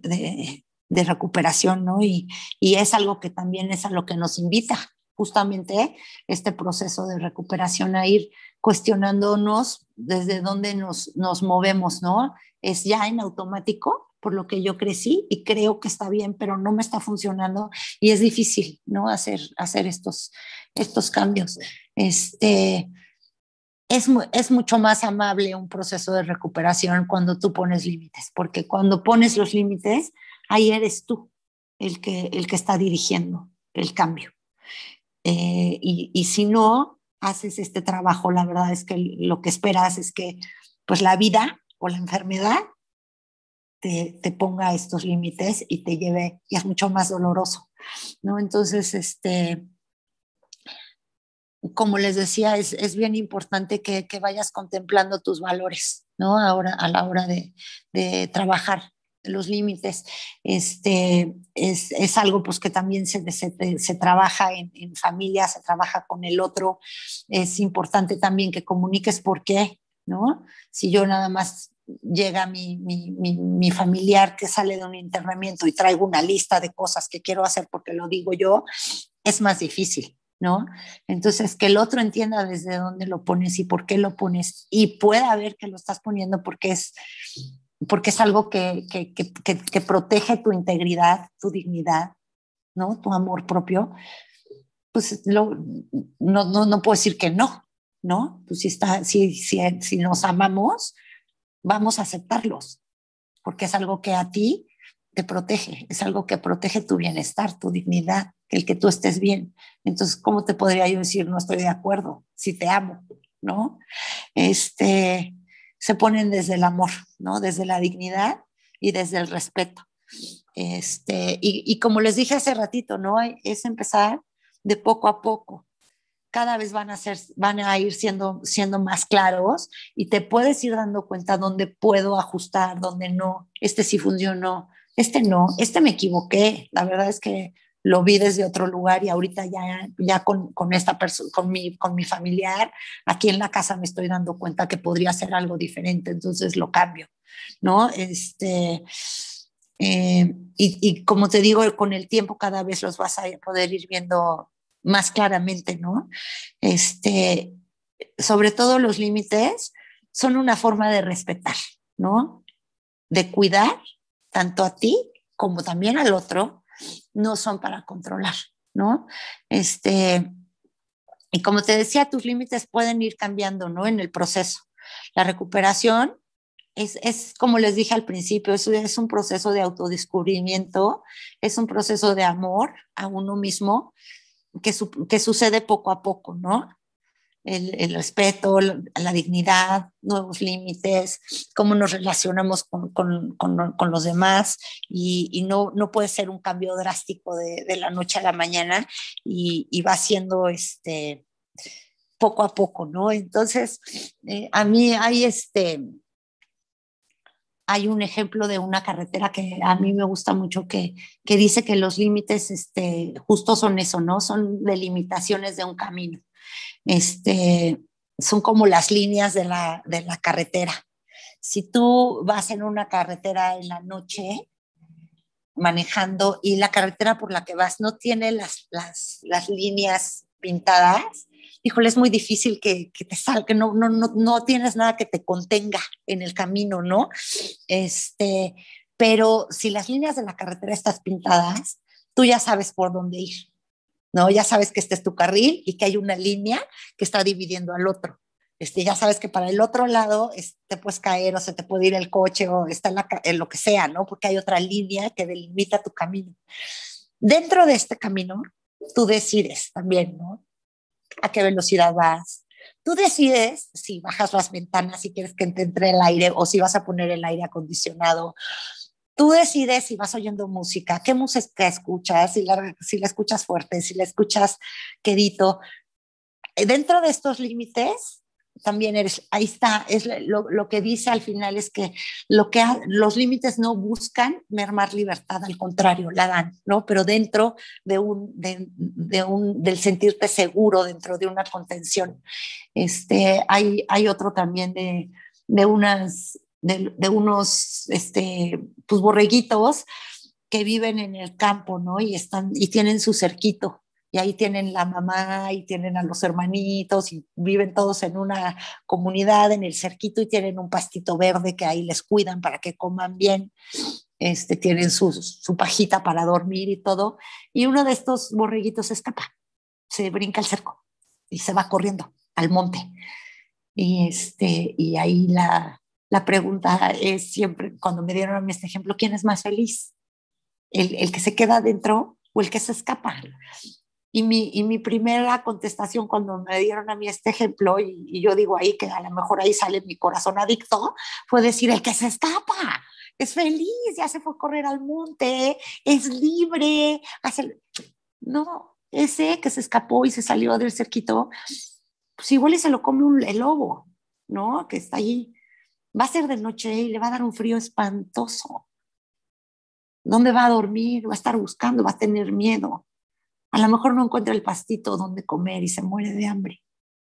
recuperación, ¿no? Y, y es algo que también es a lo que nos invita justamente este proceso de recuperación, a ir cuestionándonos desde dónde nos, nos movemos, ¿no? Es ya en automático por lo que yo crecí y creo que está bien, pero no me está funcionando y es difícil, ¿no? Hacer, hacer estos, estos cambios. Este, es, es, mucho más amable un proceso de recuperación cuando tú pones límites, porque cuando pones los límites, ahí eres tú el que, el que está dirigiendo el cambio. Eh, y, si no haces este trabajo, la verdad es que lo que esperas es que pues la vida o la enfermedad te, ponga estos límites y te lleve, y es mucho más doloroso, ¿no? Entonces, este, como les decía, es, bien importante que, que, vayas contemplando tus valores, ¿no? Ahora, a la hora de, de trabajar los límites este, es, algo pues, que también se, se, trabaja en, familia, se trabaja con el otro. Es importante también que comuniques por qué, ¿no? Si yo nada más llega mi, mi, mi familiar que sale de un internamiento y traigo una lista de cosas que quiero hacer porque lo digo yo, es más difícil. ¿No? Entonces, que el otro entienda desde dónde lo pones y por qué lo pones y pueda ver que lo estás poniendo porque es, porque es algo que, que, que, protege tu integridad, tu dignidad, ¿no? Tu amor propio, pues lo, no, no, no puedo decir que no, ¿no? Pues si, está, si, si, si nos amamos, vamos a aceptarlos, porque es algo que a ti te protege, es algo que protege tu bienestar, tu dignidad, el que tú estés bien. Entonces, ¿cómo te podría yo decir no estoy de acuerdo si te amo, ¿no? Este, se ponen desde el amor, ¿no? Desde la dignidad y desde el respeto. Este, y, como les dije hace ratito, ¿no? Es empezar de poco a poco. Cada vez van a, ser, van a ir siendo, siendo más claros y te puedes ir dando cuenta dónde puedo ajustar, dónde no. Este sí funcionó, este no, este me equivoqué. La verdad es que lo vi desde otro lugar y ahorita ya, ya con, esta persona, con mi, con mi familiar, aquí en la casa me estoy dando cuenta que podría ser algo diferente, entonces lo cambio, ¿no? Este, eh, y, y, como te digo, con el tiempo cada vez los vas a poder ir viendo más claramente, ¿no? Este, sobre todo los límites son una forma de respetar, ¿no? De cuidar tanto a ti como también al otro no son para controlar, ¿no? Este, y como te decía, tus límites pueden ir cambiando, ¿no? En el proceso. La recuperación es, es, como les dije al principio, es, un proceso de autodescubrimiento, es un proceso de amor a uno mismo que sucede poco a poco, ¿no? el, respeto, la dignidad, nuevos límites, cómo nos relacionamos con, los demás y, no, no puede ser un cambio drástico de, la noche a la mañana y, va siendo este poco a poco, ¿no? Entonces, eh, a mí hay este, hay un ejemplo de una carretera que a mí me gusta mucho que, que dice que los límites este, justo son eso, ¿no? Son delimitaciones de un camino. Este, son como las líneas de la, carretera. Si tú vas en una carretera en la noche manejando y la carretera por la que vas no tiene las, las, líneas pintadas, híjole, es muy difícil que, te salga, no, no, no, tienes nada que te contenga en el camino, ¿no? Este, pero si las líneas de la carretera están pintadas, tú ya sabes por dónde ir. ¿no? Ya sabes que este es tu carril y que hay una línea que está dividiendo al otro. Este, ya sabes que para el otro lado te puedes caer o se te puede ir el coche o está en, lo que sea, ¿no? Porque hay otra línea que delimita tu camino. Dentro de este camino, tú decides también, ¿no? A qué velocidad vas. Tú decides si bajas las ventanas, si quieres que te entre el aire o si vas a poner el aire acondicionado Tú decides si vas oyendo música, qué música escuchas, si la, si la escuchas fuerte, si la escuchas quedito. Eh, dentro de estos límites, también eres, ahí está, es lo, que dice al final es que, lo que los límites no buscan mermar libertad, al contrario, la dan, ¿no? Pero dentro de un, de, de un del sentirte seguro, dentro de una contención. Este, hay, hay otro también de, de unas de, unos este, pues, borreguitos que viven en el campo, ¿no? Y, están, y tienen su cerquito. Y ahí tienen la mamá y tienen a los hermanitos y viven todos en una comunidad, en el cerquito, y tienen un pastito verde que ahí les cuidan para que coman bien. Este, tienen su, su pajita para dormir y todo. Y uno de estos borreguitos escapa, se brinca el cerco y se va corriendo al monte. Y, este, y ahí la, la pregunta es siempre, cuando me dieron a mí este ejemplo, ¿quién es más feliz? ¿El, que se queda adentro o el que se escapa? Y mi, mi primera contestación cuando me dieron a mí este ejemplo, y, yo digo ahí que a lo mejor ahí sale mi corazón adicto, fue decir, el que se escapa, es feliz, ya se fue a correr al monte, es libre, hace... No, ese que se escapó y se salió del cerquito, pues igual y se lo come el lobo, ¿no? Que está ahí, va a ser de noche y le va a dar un frío espantoso. No va a dormir, va a estar buscando, va a tener miedo. A lo mejor no encuentra el pastito donde comer y se muere de hambre.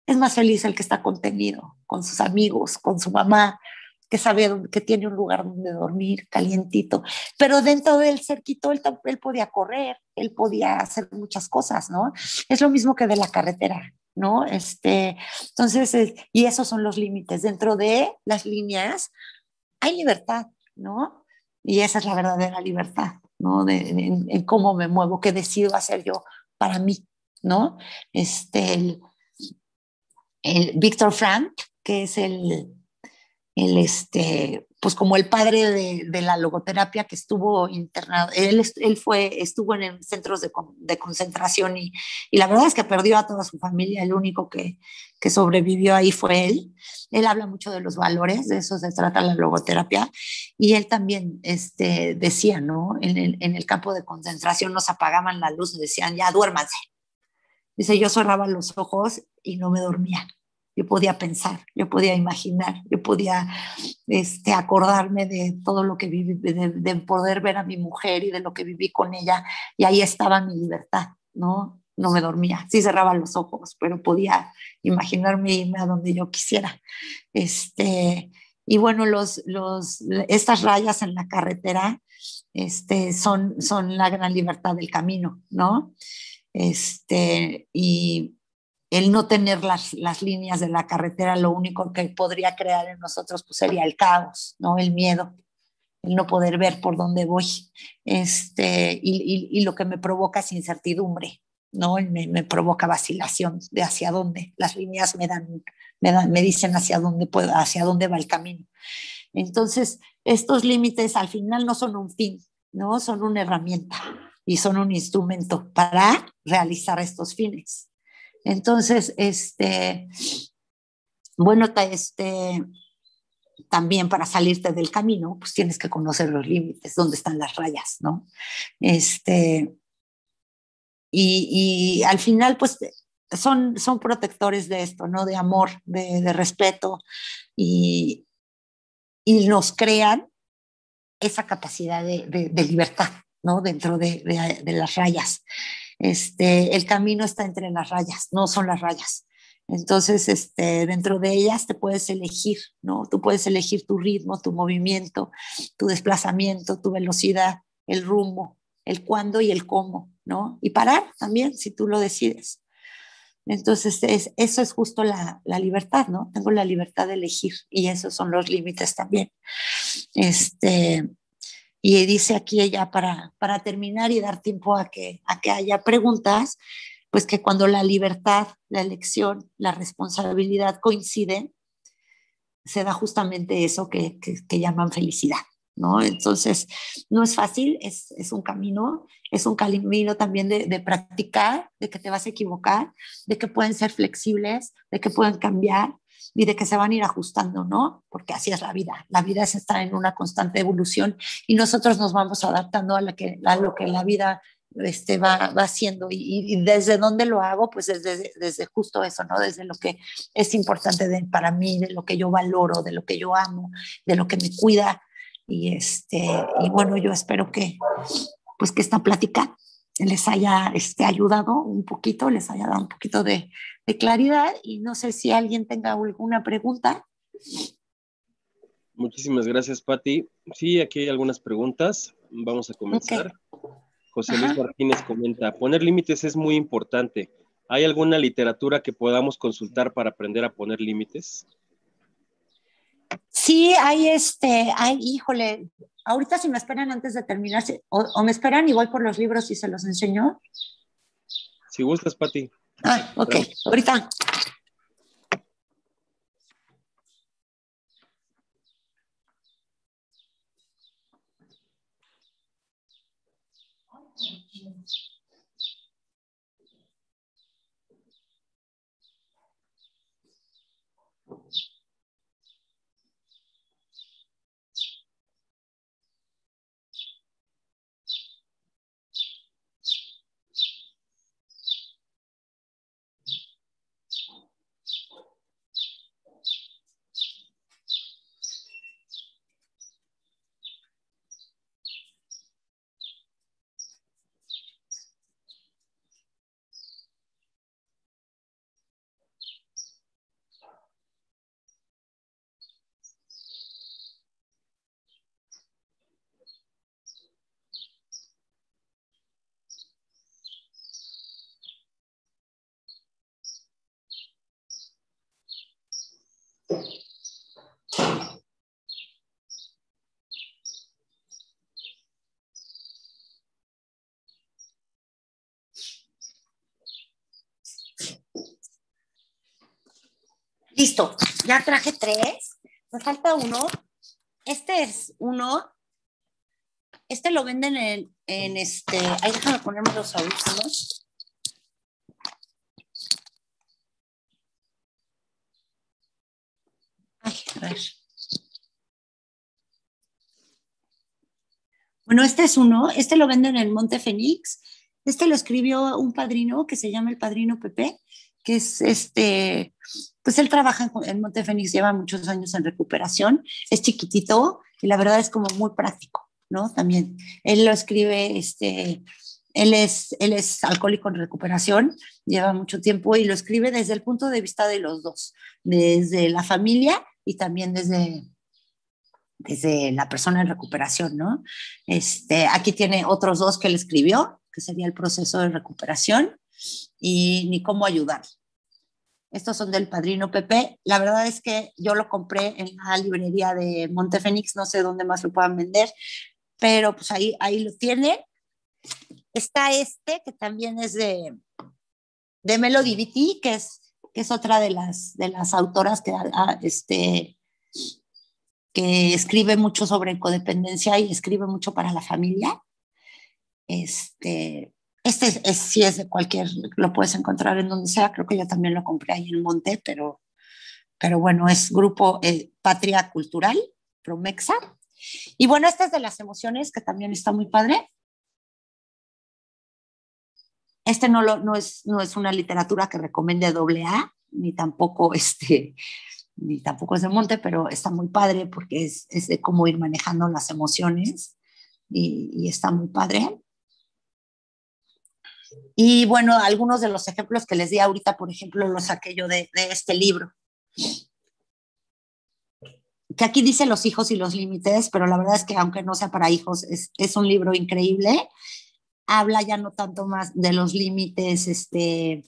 Es más feliz el que está contenido, con sus amigos, con su mamá, que sabe que tiene un lugar donde dormir, calientito. Pero dentro del cerquito él, él podía correr, él podía hacer muchas cosas, ¿no? Es lo mismo que de la carretera. ¿no? Este, entonces, y esos son los límites. Dentro de las líneas hay libertad, ¿no? Y esa es la verdadera libertad, ¿no? De, en, cómo me muevo, qué decido hacer yo para mí, ¿no? Este, el, el Víctor Frank, que es el el este, pues como el padre de, la logoterapia que estuvo internado, él, él fue, estuvo en centros de, concentración y, la verdad es que perdió a toda su familia, el único que, sobrevivió ahí fue él. Él habla mucho de los valores, de eso se trata la logoterapia, y él también este, decía, ¿no? En el, en el campo de concentración nos apagaban la luz, nos decían, ya duérmanse. Dice, yo cerraba los ojos y no me dormía yo podía pensar, yo podía imaginar, yo podía este, acordarme de todo lo que viví, de, poder ver a mi mujer y de lo que viví con ella. Y ahí estaba mi libertad, ¿no? No me dormía, sí cerraba los ojos, pero podía imaginarme irme a donde yo quisiera. Este, y bueno, los, los, estas rayas en la carretera este, son, son la gran libertad del camino, ¿no? Este, y el no tener las, las, líneas de la carretera, lo único que podría crear en nosotros pues, sería el caos, ¿no? El miedo, el no poder ver por dónde voy, este, y, lo que me provoca es incertidumbre, ¿no? Me, provoca vacilación de hacia dónde. Las líneas me me, dan, me dicen hacia dónde, puedo, hacia dónde va el camino. Entonces, estos límites al final no son un fin, ¿no? Son una herramienta y son un instrumento para realizar estos fines. Entonces, este, bueno, este, también para salirte del camino, pues tienes que conocer los límites, dónde están las rayas, ¿no? Este, y, al final, pues son, protectores de esto, ¿no? De amor, de, respeto y, nos crean esa capacidad de, de libertad, ¿no? Dentro de, las rayas este, el camino está entre las rayas, no son las rayas. Entonces, este, dentro de ellas te puedes elegir, ¿no? Tú puedes elegir tu ritmo, tu movimiento, tu desplazamiento, tu velocidad, el rumbo, el cuándo y el cómo, ¿no? Y parar también, si tú lo decides. Entonces, eso es justo la, la, libertad, ¿no? Tengo la libertad de elegir y esos son los límites también. Este, y dice aquí ella, para, para terminar y dar tiempo a que, a que haya preguntas, pues que cuando la libertad, la elección, la responsabilidad coinciden, se da justamente eso que, llaman felicidad. ¿No? Entonces, no es fácil, es, un camino, es un camino también de, de, practicar, de que te vas a equivocar, de que pueden ser flexibles, de que pueden cambiar, y de que se van a ir ajustando, ¿no? Porque así es la vida. La vida es estar en una constante evolución y nosotros nos vamos adaptando a, lo que la vida este, va, haciendo. Y, desde dónde lo hago, pues desde, desde justo eso, ¿no? Desde lo que es importante para mí, de lo que yo valoro, de lo que yo amo, de lo que me cuida. Y, este, y bueno, yo espero que, pues que esta plática les haya este, ayudado un poquito, les haya dado un poquito de, claridad y no sé si alguien tenga alguna pregunta. Muchísimas gracias, Patti. Sí, aquí hay algunas preguntas. Vamos a comenzar. José Luis Martínez comenta, poner límites es muy importante. ¿Hay alguna literatura que podamos consultar para aprender a poner límites? Sí, hay este, ay, híjole, ahorita si me esperan antes de terminar, o, me esperan y voy por los libros y se los enseño. Si gustas, Pati. Ah, ok, ahorita. Listo, ya traje tres. Me falta uno. Este es uno. Este lo venden en, este. Ahí déjame ponerme los audífonos. Ay, a Bueno, este es uno. Este lo venden en el Monte Fénix. Este lo escribió un padrino que se llama el padrino Pepe que es este, pues él trabaja en, Montefénix, lleva muchos años en recuperación, es chiquitito y la verdad es como muy práctico, ¿no? También él lo escribe, este, él es, él es alcohólico en recuperación, lleva mucho tiempo y lo escribe desde el punto de vista de los dos, desde la familia y también desde desde la persona en recuperación, ¿no? Este, aquí tiene otros dos que él escribió, que sería el proceso de recuperación y ni cómo ayudar. Estos son del padrino Pepe. La verdad es que yo lo compré en la librería de Montefénix, no sé dónde más lo puedan vender, pero pues ahí, ahí lo tiene. Está este, que también es de, de Melody Vitti que es, que es otra de las, de las autoras que, ah, este, que escribe mucho sobre codependencia y escribe mucho para la familia. Este, este es, sí es de cualquier, lo puedes encontrar en donde sea, creo que yo también lo compré ahí en Monte, pero, pero bueno, es grupo eh, Patria Cultural, Promexa. Y bueno, este es de las emociones, que también está muy padre. Este no, lo, no, es, no es una literatura que recomiende doble A, ni tampoco este, ni tampoco es de monte, pero está muy padre porque es, es de cómo ir manejando las emociones y, está muy padre. Y bueno, algunos de los ejemplos que les di ahorita, por ejemplo, los saqué yo de, este libro. Que aquí dice los hijos y los límites, pero la verdad es que aunque no sea para hijos, es, un libro increíble. Habla ya no tanto más de los límites, este,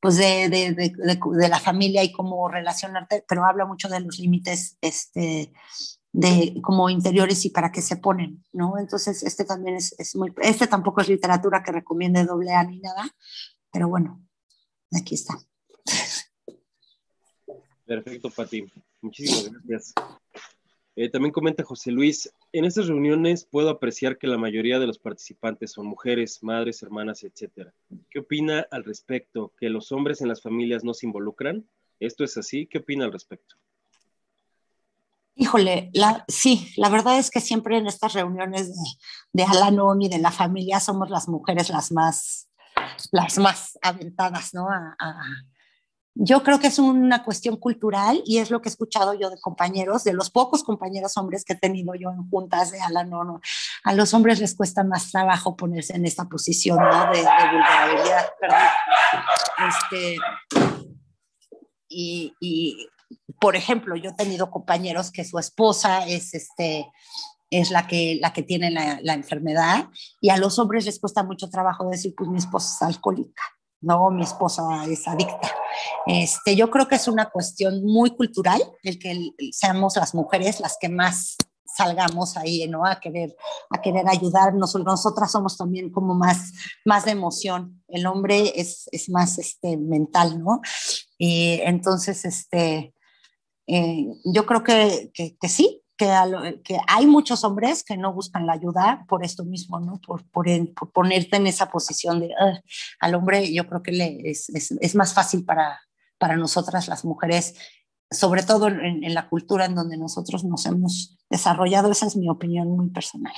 pues de, la familia y cómo relacionarte, pero habla mucho de los límites este, de como interiores y para qué se ponen, ¿no? Entonces, este también es, es muy, este tampoco es literatura que recomiende doble A ni nada, pero bueno, aquí está. Perfecto, Pati. Muchísimas gracias. Eh, también comenta José Luis, en estas reuniones puedo apreciar que la mayoría de los participantes son mujeres, madres, hermanas, etc. ¿Qué opina al respecto? ¿Que los hombres en las familias no se involucran? ¿Esto es así? ¿Qué opina al respecto? Híjole, sí, la verdad es que siempre en estas reuniones de, de y de la familia somos las mujeres las más, las más aventadas, ¿no? yo creo que es una cuestión cultural y es lo que he escuchado yo de compañeros, de los pocos compañeros hombres que he tenido yo en juntas de Alanon. A los hombres les cuesta más trabajo ponerse en esta posición de, vulnerabilidad, Este, y por ejemplo, yo he tenido compañeros que su esposa es este es la que, la que tiene la, enfermedad y a los hombres les cuesta mucho trabajo decir, pues mi esposa es alcohólica, no, mi esposa es adicta. Este, yo creo que es una cuestión muy cultural el que seamos las mujeres las que más salgamos ahí, ¿no? A querer, a querer ayudar. nosotras somos también como más, más de emoción. El hombre es, es más este, mental, ¿no? Y entonces, este, eh, yo creo que, que, sí, que, que, hay muchos hombres que no buscan la ayuda por esto mismo, ¿no? Por, por, ponerte en esa posición de ah, al hombre, yo creo que le, es, es, más fácil para, para nosotras las mujeres, sobre todo en, la cultura en donde nosotros nos hemos desarrollado. Esa es mi opinión muy personal.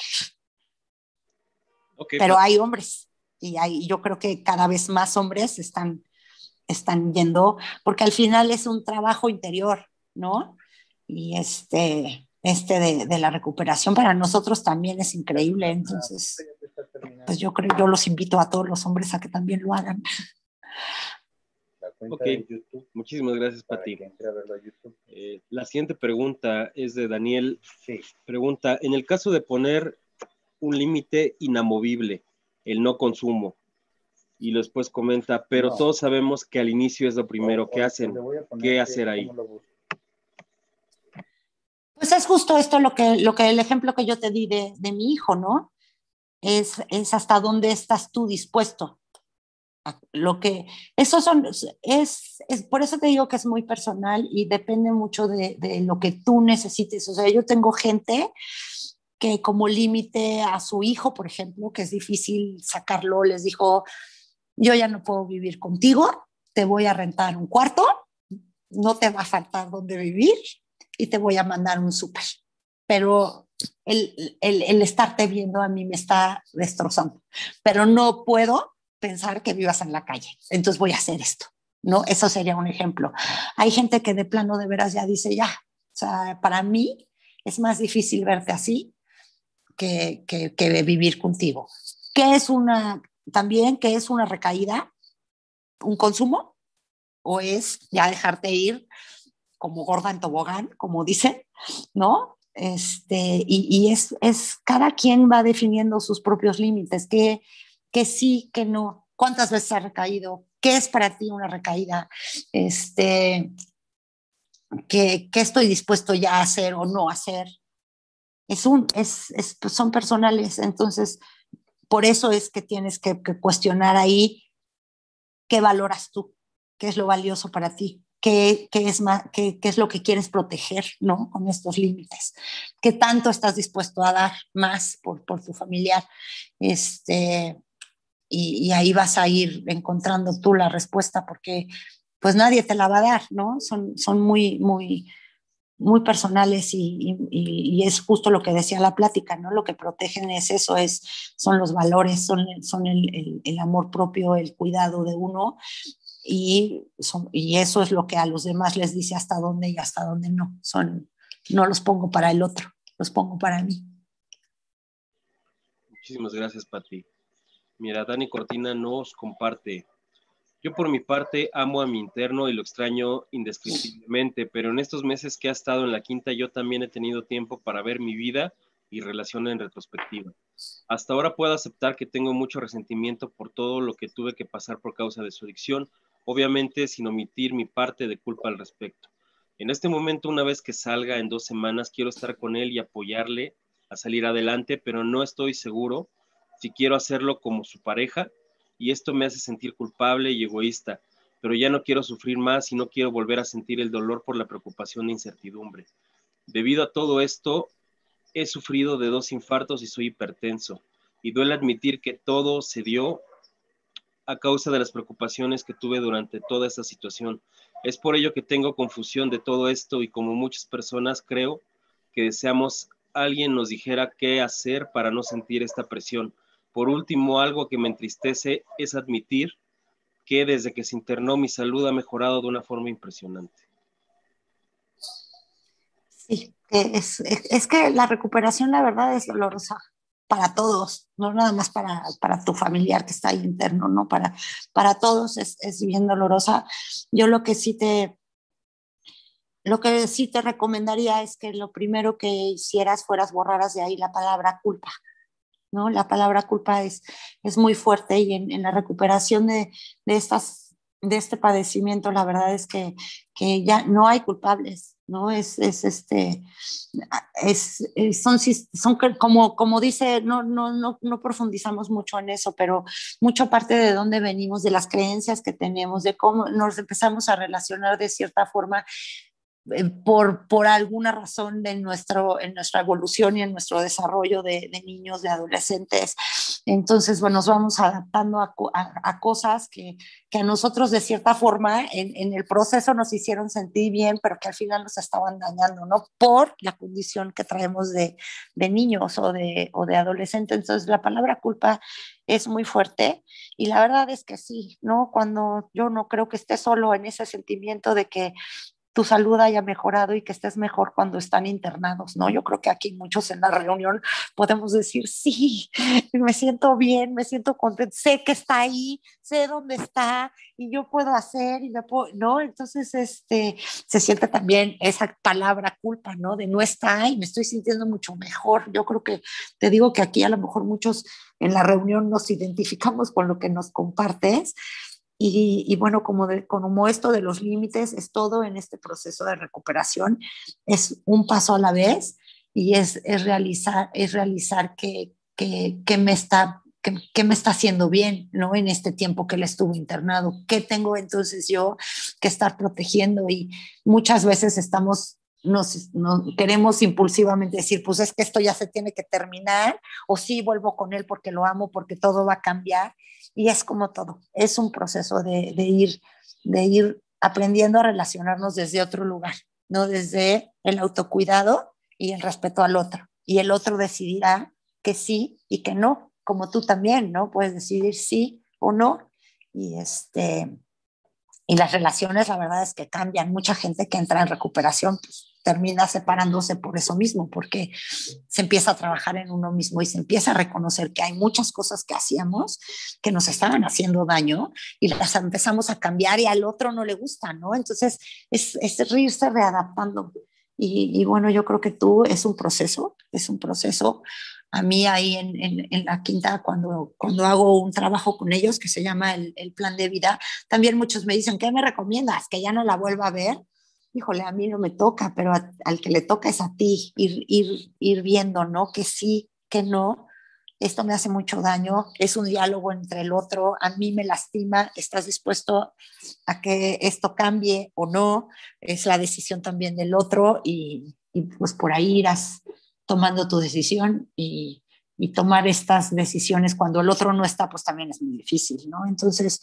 Pero pues hay hombres y hay, yo creo que cada vez más hombres están, están yendo, porque al final es un trabajo interior, ¿no? Y este, este de, la recuperación para nosotros también es increíble. Ah, entonces, pues yo creo, yo los invito a todos los hombres a que también lo hagan. Ok, muchísimas gracias, Pati. Eh, la siguiente pregunta es de Daniel. Pregunta, en el caso de poner un límite inamovible, el no consumo, y después comenta, pero todos sabemos que al inicio es lo primero ¿qué que hacen. ¿Qué hacer ahí? Pues es justo esto lo que, lo que el ejemplo que yo te di de, mi hijo, ¿no? Es, hasta dónde estás tú dispuesto. A lo que, eso son, es, por eso te digo que es muy personal y depende mucho de, de lo que tú necesites. O sea, yo tengo gente que como límite a su hijo, por ejemplo, que es difícil sacarlo, les dijo, yo ya no puedo vivir contigo, te voy a rentar un cuarto, no te va a faltar dónde vivir, y te voy a mandar un súper. Pero el, el, estarte viendo a mí me está destrozando. Pero no puedo pensar que vivas en la calle. Entonces voy a hacer esto, ¿no? Eso sería un ejemplo. Hay gente que de plano de veras ya dice, ya, o sea, para mí es más difícil verte así que, que, que vivir contigo. ¿Qué es una, también, qué es una recaída? ¿Un consumo? ¿O es ya dejarte ir? como gorda en tobogán, como dicen, ¿no? Este, y, y es, es, cada quien va definiendo sus propios límites, que, que sí, que no, cuántas veces ha recaído, qué es para ti una recaída, este, qué, estoy dispuesto ya a hacer o no hacer. Es un, es, pues, son personales, entonces por eso es que tienes que, que cuestionar ahí qué valoras tú, qué es lo valioso para ti qué, qué es, más, qué, qué, es lo que quieres proteger ¿no? con estos límites, qué tanto estás dispuesto a dar más por, por tu familiar. Este, y, ahí vas a ir encontrando tú la respuesta porque pues nadie te la va a dar, ¿no? Son, son muy, muy, muy personales y, y, es justo lo que decía la plática, ¿no? Lo que protegen es eso, es, son los valores, son, son el, el amor propio, el cuidado de uno y, eso es lo que a los demás les dice hasta dónde y hasta dónde no. Son, no los pongo para el otro, los pongo para mí. Muchísimas gracias, Pati. Mira, Dani Cortina nos comparte. Yo por mi parte amo a mi interno y lo extraño indescriptiblemente, pero en estos meses que ha estado en la quinta yo también he tenido tiempo para ver mi vida y relación en retrospectiva. Hasta ahora puedo aceptar que tengo mucho resentimiento por todo lo que tuve que pasar por causa de su adicción, obviamente sin omitir mi parte de culpa al respecto. En este momento, una vez que salga en dos semanas, quiero estar con él y apoyarle a salir adelante, pero no estoy seguro si quiero hacerlo como su pareja y esto me hace sentir culpable y egoísta, pero ya no quiero sufrir más y no quiero volver a sentir el dolor por la preocupación e incertidumbre. Debido a todo esto, he sufrido de dos infartos y soy hipertenso y duele admitir que todo se dio a causa de las preocupaciones que tuve durante toda esta situación. Es por ello que tengo confusión de todo esto y como muchas personas creo que deseamos alguien nos dijera qué hacer para no sentir esta presión. Por último, algo que me entristece es admitir que desde que se internó mi salud ha mejorado de una forma impresionante. Sí, es, es que la recuperación, la verdad, es dolorosa para todos, no nada más para, tu familiar que está ahí interno, ¿no? Para, para todos es, bien dolorosa. Yo lo que sí te, lo que sí te recomendaría es que lo primero que hicieras fueras borraras de ahí la palabra culpa, ¿no? La palabra culpa es, es muy fuerte y en, la recuperación de, estas, de este padecimiento, la verdad es que, que ya no hay culpables, ¿no? Es, este, es, eh, son, son como, como dice, no, no, no, profundizamos mucho en eso, pero mucha parte de dónde venimos, de las creencias que tenemos, de cómo nos empezamos a relacionar de cierta forma eh, por, por alguna razón en, nuestro, en nuestra evolución y en nuestro desarrollo de, de niños, de adolescentes. Entonces, bueno, nos vamos adaptando a, a, cosas que, que, a nosotros de cierta forma en, en, el proceso nos hicieron sentir bien, pero que al final nos estaban dañando, ¿no? Por la condición que traemos de, de niños o de, o de adolescentes. Entonces, la palabra culpa es muy fuerte y la verdad es que sí, ¿no? Cuando yo no creo que esté solo en ese sentimiento de que tu salud haya mejorado y que estés mejor cuando están internados, ¿no? Yo creo que aquí muchos en la reunión podemos decir, sí, me siento bien, me siento contento, sé que está ahí, sé dónde está y yo puedo hacer y ¿no? Entonces, este, se siente también esa palabra culpa, ¿no? De no está y me estoy sintiendo mucho mejor. Yo creo que te digo que aquí a lo mejor muchos en la reunión nos identificamos con lo que nos compartes y, bueno, como, de, como esto de los límites es todo en este proceso de recuperación, es un paso a la vez y es, es realizar, es realizar que, que, me está ¿Qué, me está haciendo bien, ¿no? En este tiempo que él estuvo internado, qué tengo entonces yo que estar protegiendo y muchas veces estamos nos, queremos impulsivamente decir, pues es que esto ya se tiene que terminar, o sí vuelvo con él porque lo amo, porque todo va a cambiar. Y es como todo, es un proceso de, ir, de ir aprendiendo a relacionarnos desde otro lugar, no desde el autocuidado y el respeto al otro. Y el otro decidirá que sí y que no, como tú también, ¿no? Puedes decidir sí o no. Y este, y las relaciones, la verdad es que cambian. Mucha gente que entra en recuperación pues, termina separándose por eso mismo, porque se empieza a trabajar en uno mismo y se empieza a reconocer que hay muchas cosas que hacíamos que nos estaban haciendo daño y las empezamos a cambiar y al otro no le gusta, ¿no? Entonces es, es readaptando. Y, y bueno, yo creo que tú es un proceso, es un proceso a mí ahí en, la quinta, cuando, cuando hago un trabajo con ellos que se llama el, plan de vida, también muchos me dicen, ¿qué me recomiendas? ¿Que ya no la vuelva a ver? Híjole, a mí no me toca, pero al que le toca es a ti, ir, ir, viendo, ¿no? Que sí, que no. Esto me hace mucho daño, es un diálogo entre el otro, a mí me lastima, estás dispuesto a que esto cambie o no, es la decisión también del otro y, y pues por ahí irás tomando tu decisión y, tomar estas decisiones cuando el otro no está, pues también es muy difícil, ¿no? Entonces,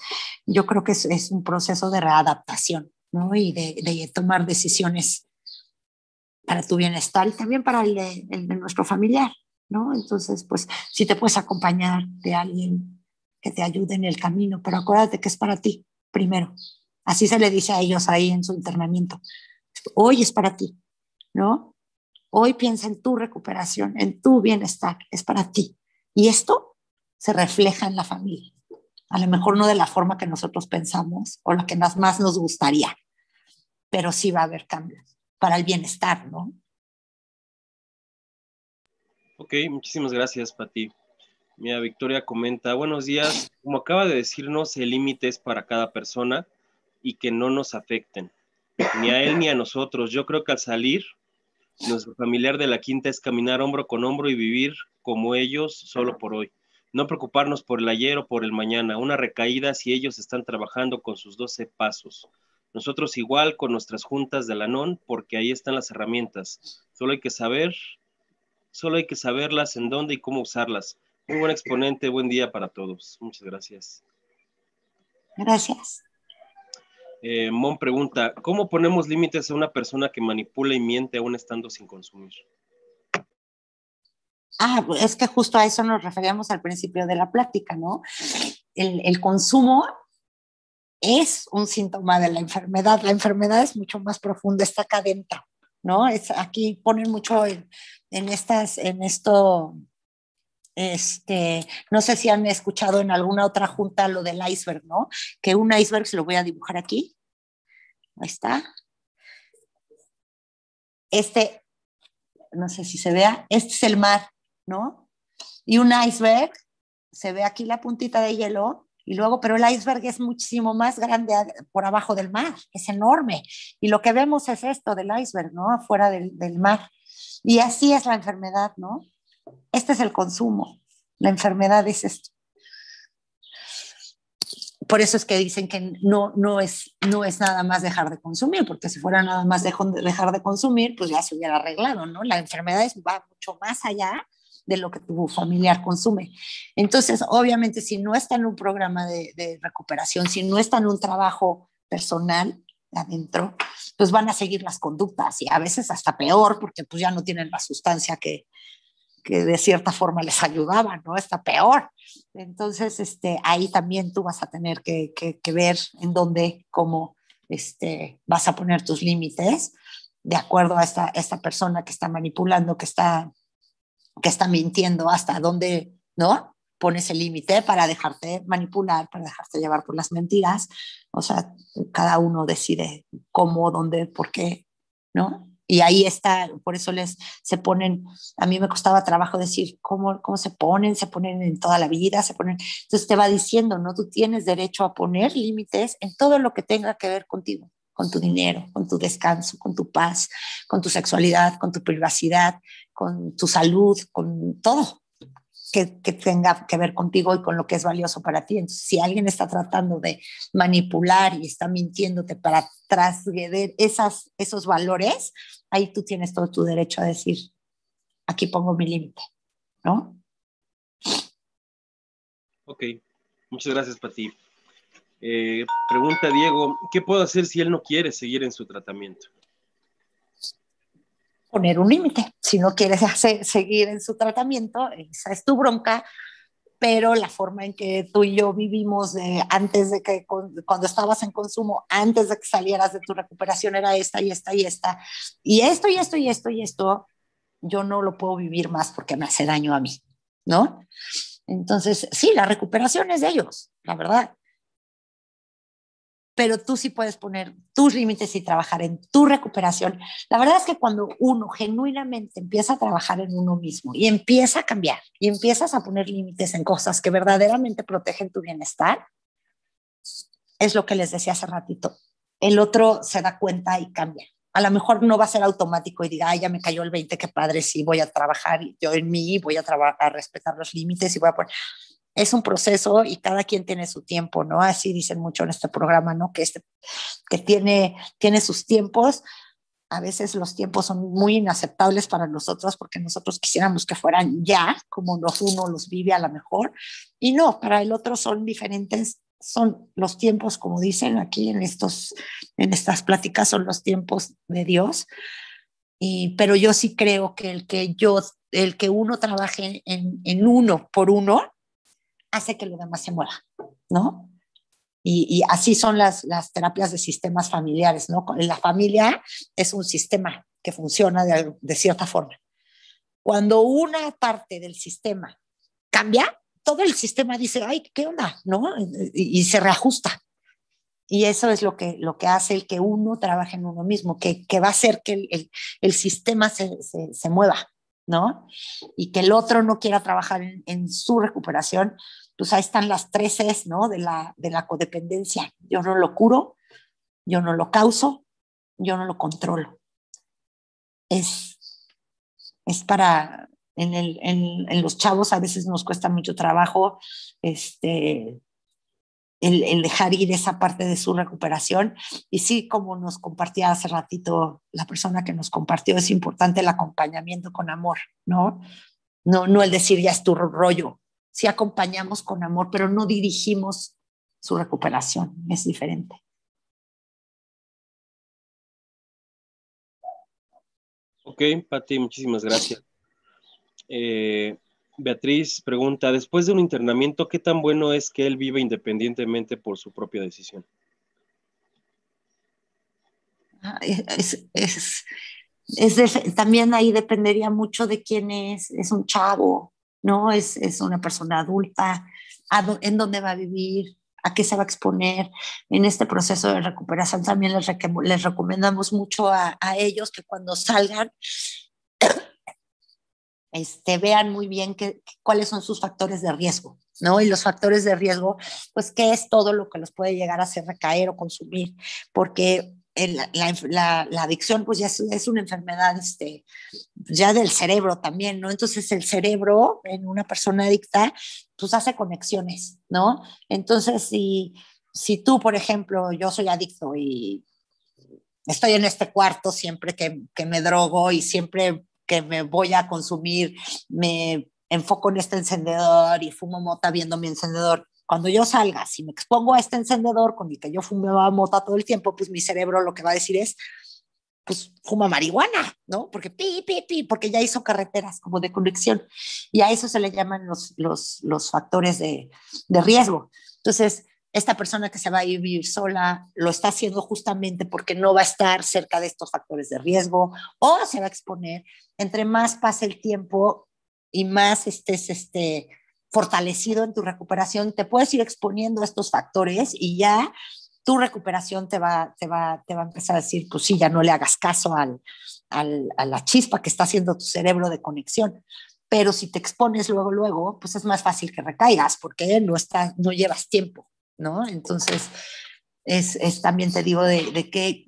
yo creo que es, un proceso de readaptación, ¿no? Y de, tomar decisiones para tu bienestar y también para el de, el de nuestro familiar, ¿no? Entonces, pues, si te puedes acompañar de alguien que te ayude en el camino, pero acuérdate que es para ti primero. Así se le dice a ellos ahí en su internamiento. Hoy es para ti, ¿no? Hoy piensa en tu recuperación, en tu bienestar, es para ti. Y esto se refleja en la familia. A lo mejor no de la forma que nosotros pensamos o la que más, nos gustaría, pero sí va a haber cambios para el bienestar, ¿no? Ok, muchísimas gracias, Pati. mía Victoria comenta, buenos días. Como acaba de decirnos, el límite es para cada persona y que no nos afecten, ni a él ni a nosotros. Yo creo que al salir nuestro familiar de la quinta es caminar hombro con hombro y vivir como ellos solo por hoy. No preocuparnos por el ayer o por el mañana, una recaída si ellos están trabajando con sus 12 pasos. Nosotros igual con nuestras juntas de la NON, porque ahí están las herramientas. Solo hay que saber, solo hay que saberlas en dónde y cómo usarlas. Muy buen exponente, buen día para todos. Muchas gracias. Gracias. Eh, Mon pregunta, ¿cómo ponemos límites a una persona que manipula y miente aún estando sin consumir? Ah, pues es que justo a eso nos referíamos al principio de la plática, ¿no? El, consumo es un síntoma de la enfermedad. La enfermedad es mucho más profunda, está acá adentro, ¿no? Es, aquí ponen mucho en estas, en esto, este, no sé si han escuchado en alguna otra junta lo del iceberg, ¿no? Que un iceberg se lo voy a dibujar aquí. Ahí está. Este, no sé si se vea, este es el mar, ¿no? Y un iceberg, se ve aquí la puntita de hielo, y luego, pero el iceberg es muchísimo más grande por abajo del mar, es enorme. Y lo que vemos es esto del iceberg, ¿no? Afuera del mar. Y así es la enfermedad, ¿no? Este es el consumo. La enfermedad es esto. Por eso es que dicen que no, no, es, no es nada más dejar de consumir, porque si fuera nada más dejar de consumir, pues ya se hubiera arreglado, ¿no? La enfermedad va mucho más allá de lo que tu familiar consume. Entonces, obviamente, si no está en un programa de, de recuperación, si no está en un trabajo personal adentro, pues van a seguir las conductas y a veces hasta peor, porque pues ya no tienen la sustancia que, que de cierta forma les ayudaba, ¿no? Está peor. Entonces, este, ahí también tú vas a tener que, ver en dónde, cómo este, vas a poner tus límites de acuerdo a esta, esta persona que está manipulando, que está, que está mintiendo, hasta dónde, ¿no? Pones el límite para dejarte manipular, para dejarte llevar por las mentiras. O sea, cada uno decide cómo, dónde, por qué, ¿no? y ahí está, por eso les se ponen, a mí me costaba trabajo decir cómo, cómo se ponen, se ponen en toda la vida, se ponen, entonces te va diciendo, ¿no? Tú tienes derecho a poner límites en todo lo que tenga que ver contigo, con tu dinero, con tu descanso, con tu paz, con tu sexualidad, con tu privacidad, con tu salud, con todo que, tenga que ver contigo y con lo que es valioso para ti. Entonces, si alguien está tratando de manipular y está mintiéndote para trasgredir esos valores, ahí tú tienes todo tu derecho a decir, aquí pongo mi límite, ¿no? Ok, muchas gracias, Pati. Eh, pregunta Diego, ¿qué puedo hacer si él no quiere seguir en su tratamiento? poner un límite. Si no quieres hacer, seguir en su tratamiento, esa es tu bronca, pero la forma en que tú y yo vivimos antes de que, cuando estabas en consumo, antes de que salieras de tu recuperación era esta y esta y esta, y esto y esto y esto y esto, yo no lo puedo vivir más porque me hace daño a mí, ¿no? Entonces, sí, la recuperación es de ellos, la verdad pero tú sí puedes poner tus límites y trabajar en tu recuperación. La verdad es que cuando uno genuinamente empieza a trabajar en uno mismo y empieza a cambiar y empiezas a poner límites en cosas que verdaderamente protegen tu bienestar, es lo que les decía hace ratito. El otro se da cuenta y cambia. A lo mejor no va a ser automático y diga, ay, ya me cayó el 20, qué padre, sí, voy a trabajar yo en mí, voy a, a respetar los límites y voy a poner es un proceso y cada quien tiene su tiempo, ¿no? Así dicen mucho en este programa, ¿no? Que, este, que tiene, tiene sus tiempos. A veces los tiempos son muy inaceptables para nosotros porque nosotros quisiéramos que fueran ya, como los uno los vive a lo mejor, y no, para el otro son diferentes, son los tiempos, como dicen aquí en, estos, en estas pláticas, son los tiempos de Dios. Y, pero yo sí creo que el que yo, el que uno trabaje en, en uno por uno, hace que lo demás se mueva, ¿no? Y, así son las, terapias de sistemas familiares, ¿no? La familia es un sistema que funciona de, cierta forma. Cuando una parte del sistema cambia, todo el sistema dice, ay, ¿qué onda? ¿No? Y, se reajusta. Y eso es lo que, lo que hace el que uno trabaje en uno mismo, que, va a hacer que el, sistema se, mueva. ¿no? Y que el otro no quiera trabajar en, su recuperación, pues ahí están las tres es, ¿no? De la, de la codependencia. Yo no lo curo, yo no lo causo, yo no lo controlo. Es, es para, en, el, en los chavos a veces nos cuesta mucho trabajo este, el, dejar ir esa parte de su recuperación. Y sí, como nos compartía hace ratito la persona que nos compartió, es importante el acompañamiento con amor, ¿no? No, no el decir ya es tu rollo. si acompañamos con amor, pero no dirigimos su recuperación, es diferente. Ok, Pati, muchísimas gracias. Eh, Beatriz pregunta, después de un internamiento, ¿qué tan bueno es que él vive independientemente por su propia decisión? Es, también ahí dependería mucho de quién es, es un chavo, ¿no? Es, una persona adulta, en dónde va a vivir, a qué se va a exponer. En este proceso de recuperación también les, les recomendamos mucho a ellos que cuando salgan este, vean muy bien que, cuáles son sus factores de riesgo, ¿no? Y los factores de riesgo, pues, ¿qué es todo lo que los puede llegar a hacer recaer o consumir? Porque la, adicción, pues, ya es, una enfermedad, este, ya del cerebro también, ¿no? Entonces, el cerebro en una persona adicta, pues, hace conexiones, ¿no? Entonces, si, si tú, por ejemplo, yo soy adicto y estoy en este cuarto siempre que, que me drogo y siempre que me voy a consumir, me enfoco en este encendedor y fumo mota viendo mi encendedor. Cuando yo salga, si me expongo a este encendedor con el que yo fumaba mota todo el tiempo, pues mi cerebro lo que va a decir es, pues fuma marihuana, ¿no? Porque pi, pi, pi, porque ya hizo carreteras como de conexión. Y a eso se le llaman los, los, los factores de, de riesgo. Entonces, esta persona que se va a vivir sola lo está haciendo justamente porque no va a estar cerca de estos factores de riesgo o se va a exponer. Entre más pasa el tiempo y más estés este, fortalecido en tu recuperación, te puedes ir exponiendo a estos factores y ya tu recuperación te va, a empezar a decir, pues sí, ya no le hagas caso a la chispa que está haciendo tu cerebro de conexión pero si te expones luego, luego, pues es más fácil que recaigas porque no llevas tiempo ¿no? Entonces, es, es también te digo de, qué,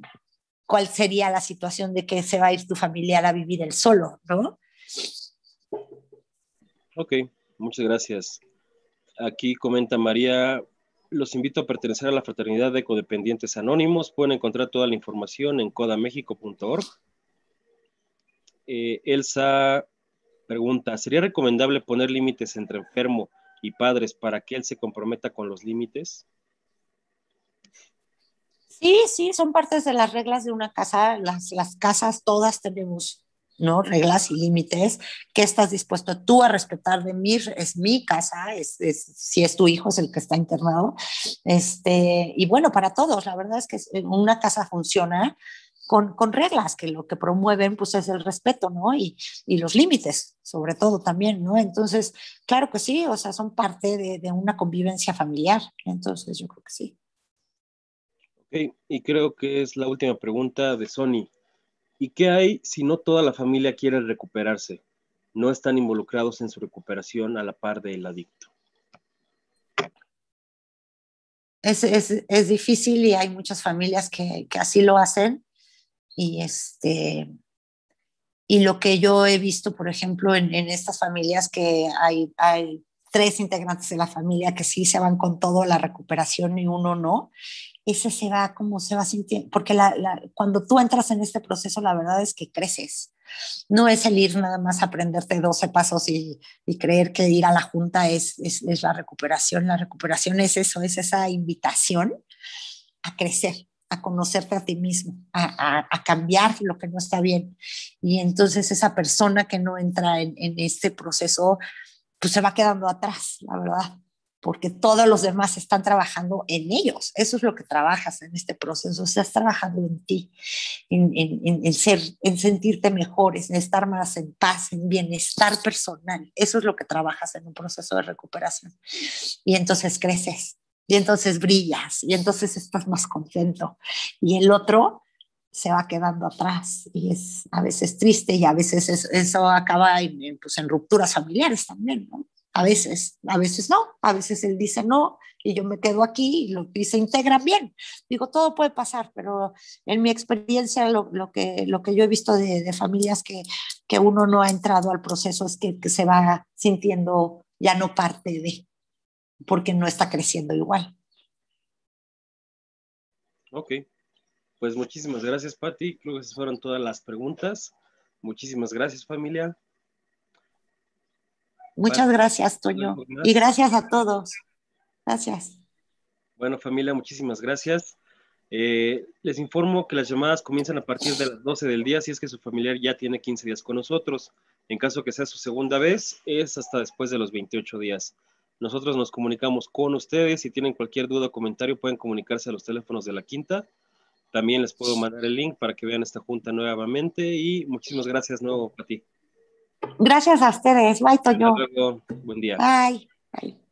cuál sería la situación de que se va a ir tu familiar a vivir él solo, ¿no? Ok, muchas gracias. Aquí comenta María, los invito a pertenecer a la Fraternidad de Codependientes Anónimos. Pueden encontrar toda la información en codamexico.org. Eh, Elsa pregunta, ¿sería recomendable poner límites entre enfermo y padres para que él se comprometa con los límites? Sí, sí, son partes de las reglas de una casa. Las, las casas todas tenemos ¿no? reglas y límites. ¿Qué estás dispuesto tú a respetar de mí? Es mi casa, si es tu hijo, es el que está internado. Este, y bueno, para todos, la verdad es que eh, una casa funciona con, reglas que lo que promueven pues es el respeto, ¿no? Y, y, los límites, sobre todo también, ¿no? Entonces, claro que sí, o sea, son parte de, una convivencia familiar, entonces yo creo que sí. Ok, y creo que es la última pregunta de Sony. ¿Y qué hay si no toda la familia quiere recuperarse? No están involucrados en su recuperación a la par del adicto. Es, es, difícil y hay muchas familias que, que, así lo hacen y este y lo que yo he visto, por ejemplo, en, estas familias que hay, hay, tres integrantes de la familia que sí se van con todo la recuperación y uno no, ese se va como se va sintiendo, porque cuando tú entras en este proceso, la verdad es que creces. No es el ir nada más a aprenderte 12 pasos y, creer que ir a la junta es, es, es la recuperación. La recuperación es eso, es esa invitación a crecer, a conocerte a ti mismo, a, cambiar lo que no está bien. Y entonces esa persona que no entra en, este proceso, pues se va quedando atrás, la verdad, porque todos los demás están trabajando en ellos. Eso es lo que trabajas en este proceso, O estás trabajando en ti, en, ser, en sentirte mejor, en estar más en paz, en bienestar personal. Eso es lo que trabajas en un proceso de recuperación. Y entonces creces y entonces brillas y entonces estás más contento y el otro se va quedando atrás y es a veces triste y a veces eso, acaba en, pues, en rupturas familiares también, ¿no? A veces, a veces no, a veces él dice no y yo me quedo aquí y, lo, se integran bien. Digo, todo puede pasar, pero en mi experiencia lo, que, lo que yo he visto de, familias que, que, uno no ha entrado al proceso es que se va sintiendo ya no parte de porque no está creciendo igual. Ok, pues muchísimas gracias, Patti. Creo que esas fueron todas las preguntas. Muchísimas gracias, familia. Muchas gracias, Toño. Y gracias a todos. Gracias. Bueno, familia, muchísimas gracias. Eh, les informo que las llamadas comienzan a partir de las 12 del día, si es que su familiar ya tiene 15 días con nosotros. En caso que sea su segunda vez, es hasta después de los 28 días. Nosotros nos comunicamos con ustedes. Si tienen cualquier duda o comentario, pueden comunicarse a los teléfonos de la quinta. También les puedo mandar el link para que vean esta junta nuevamente. Y muchísimas gracias nuevo, ti. Gracias a ustedes. Bye, Toño. Buen día. Bye. Bye.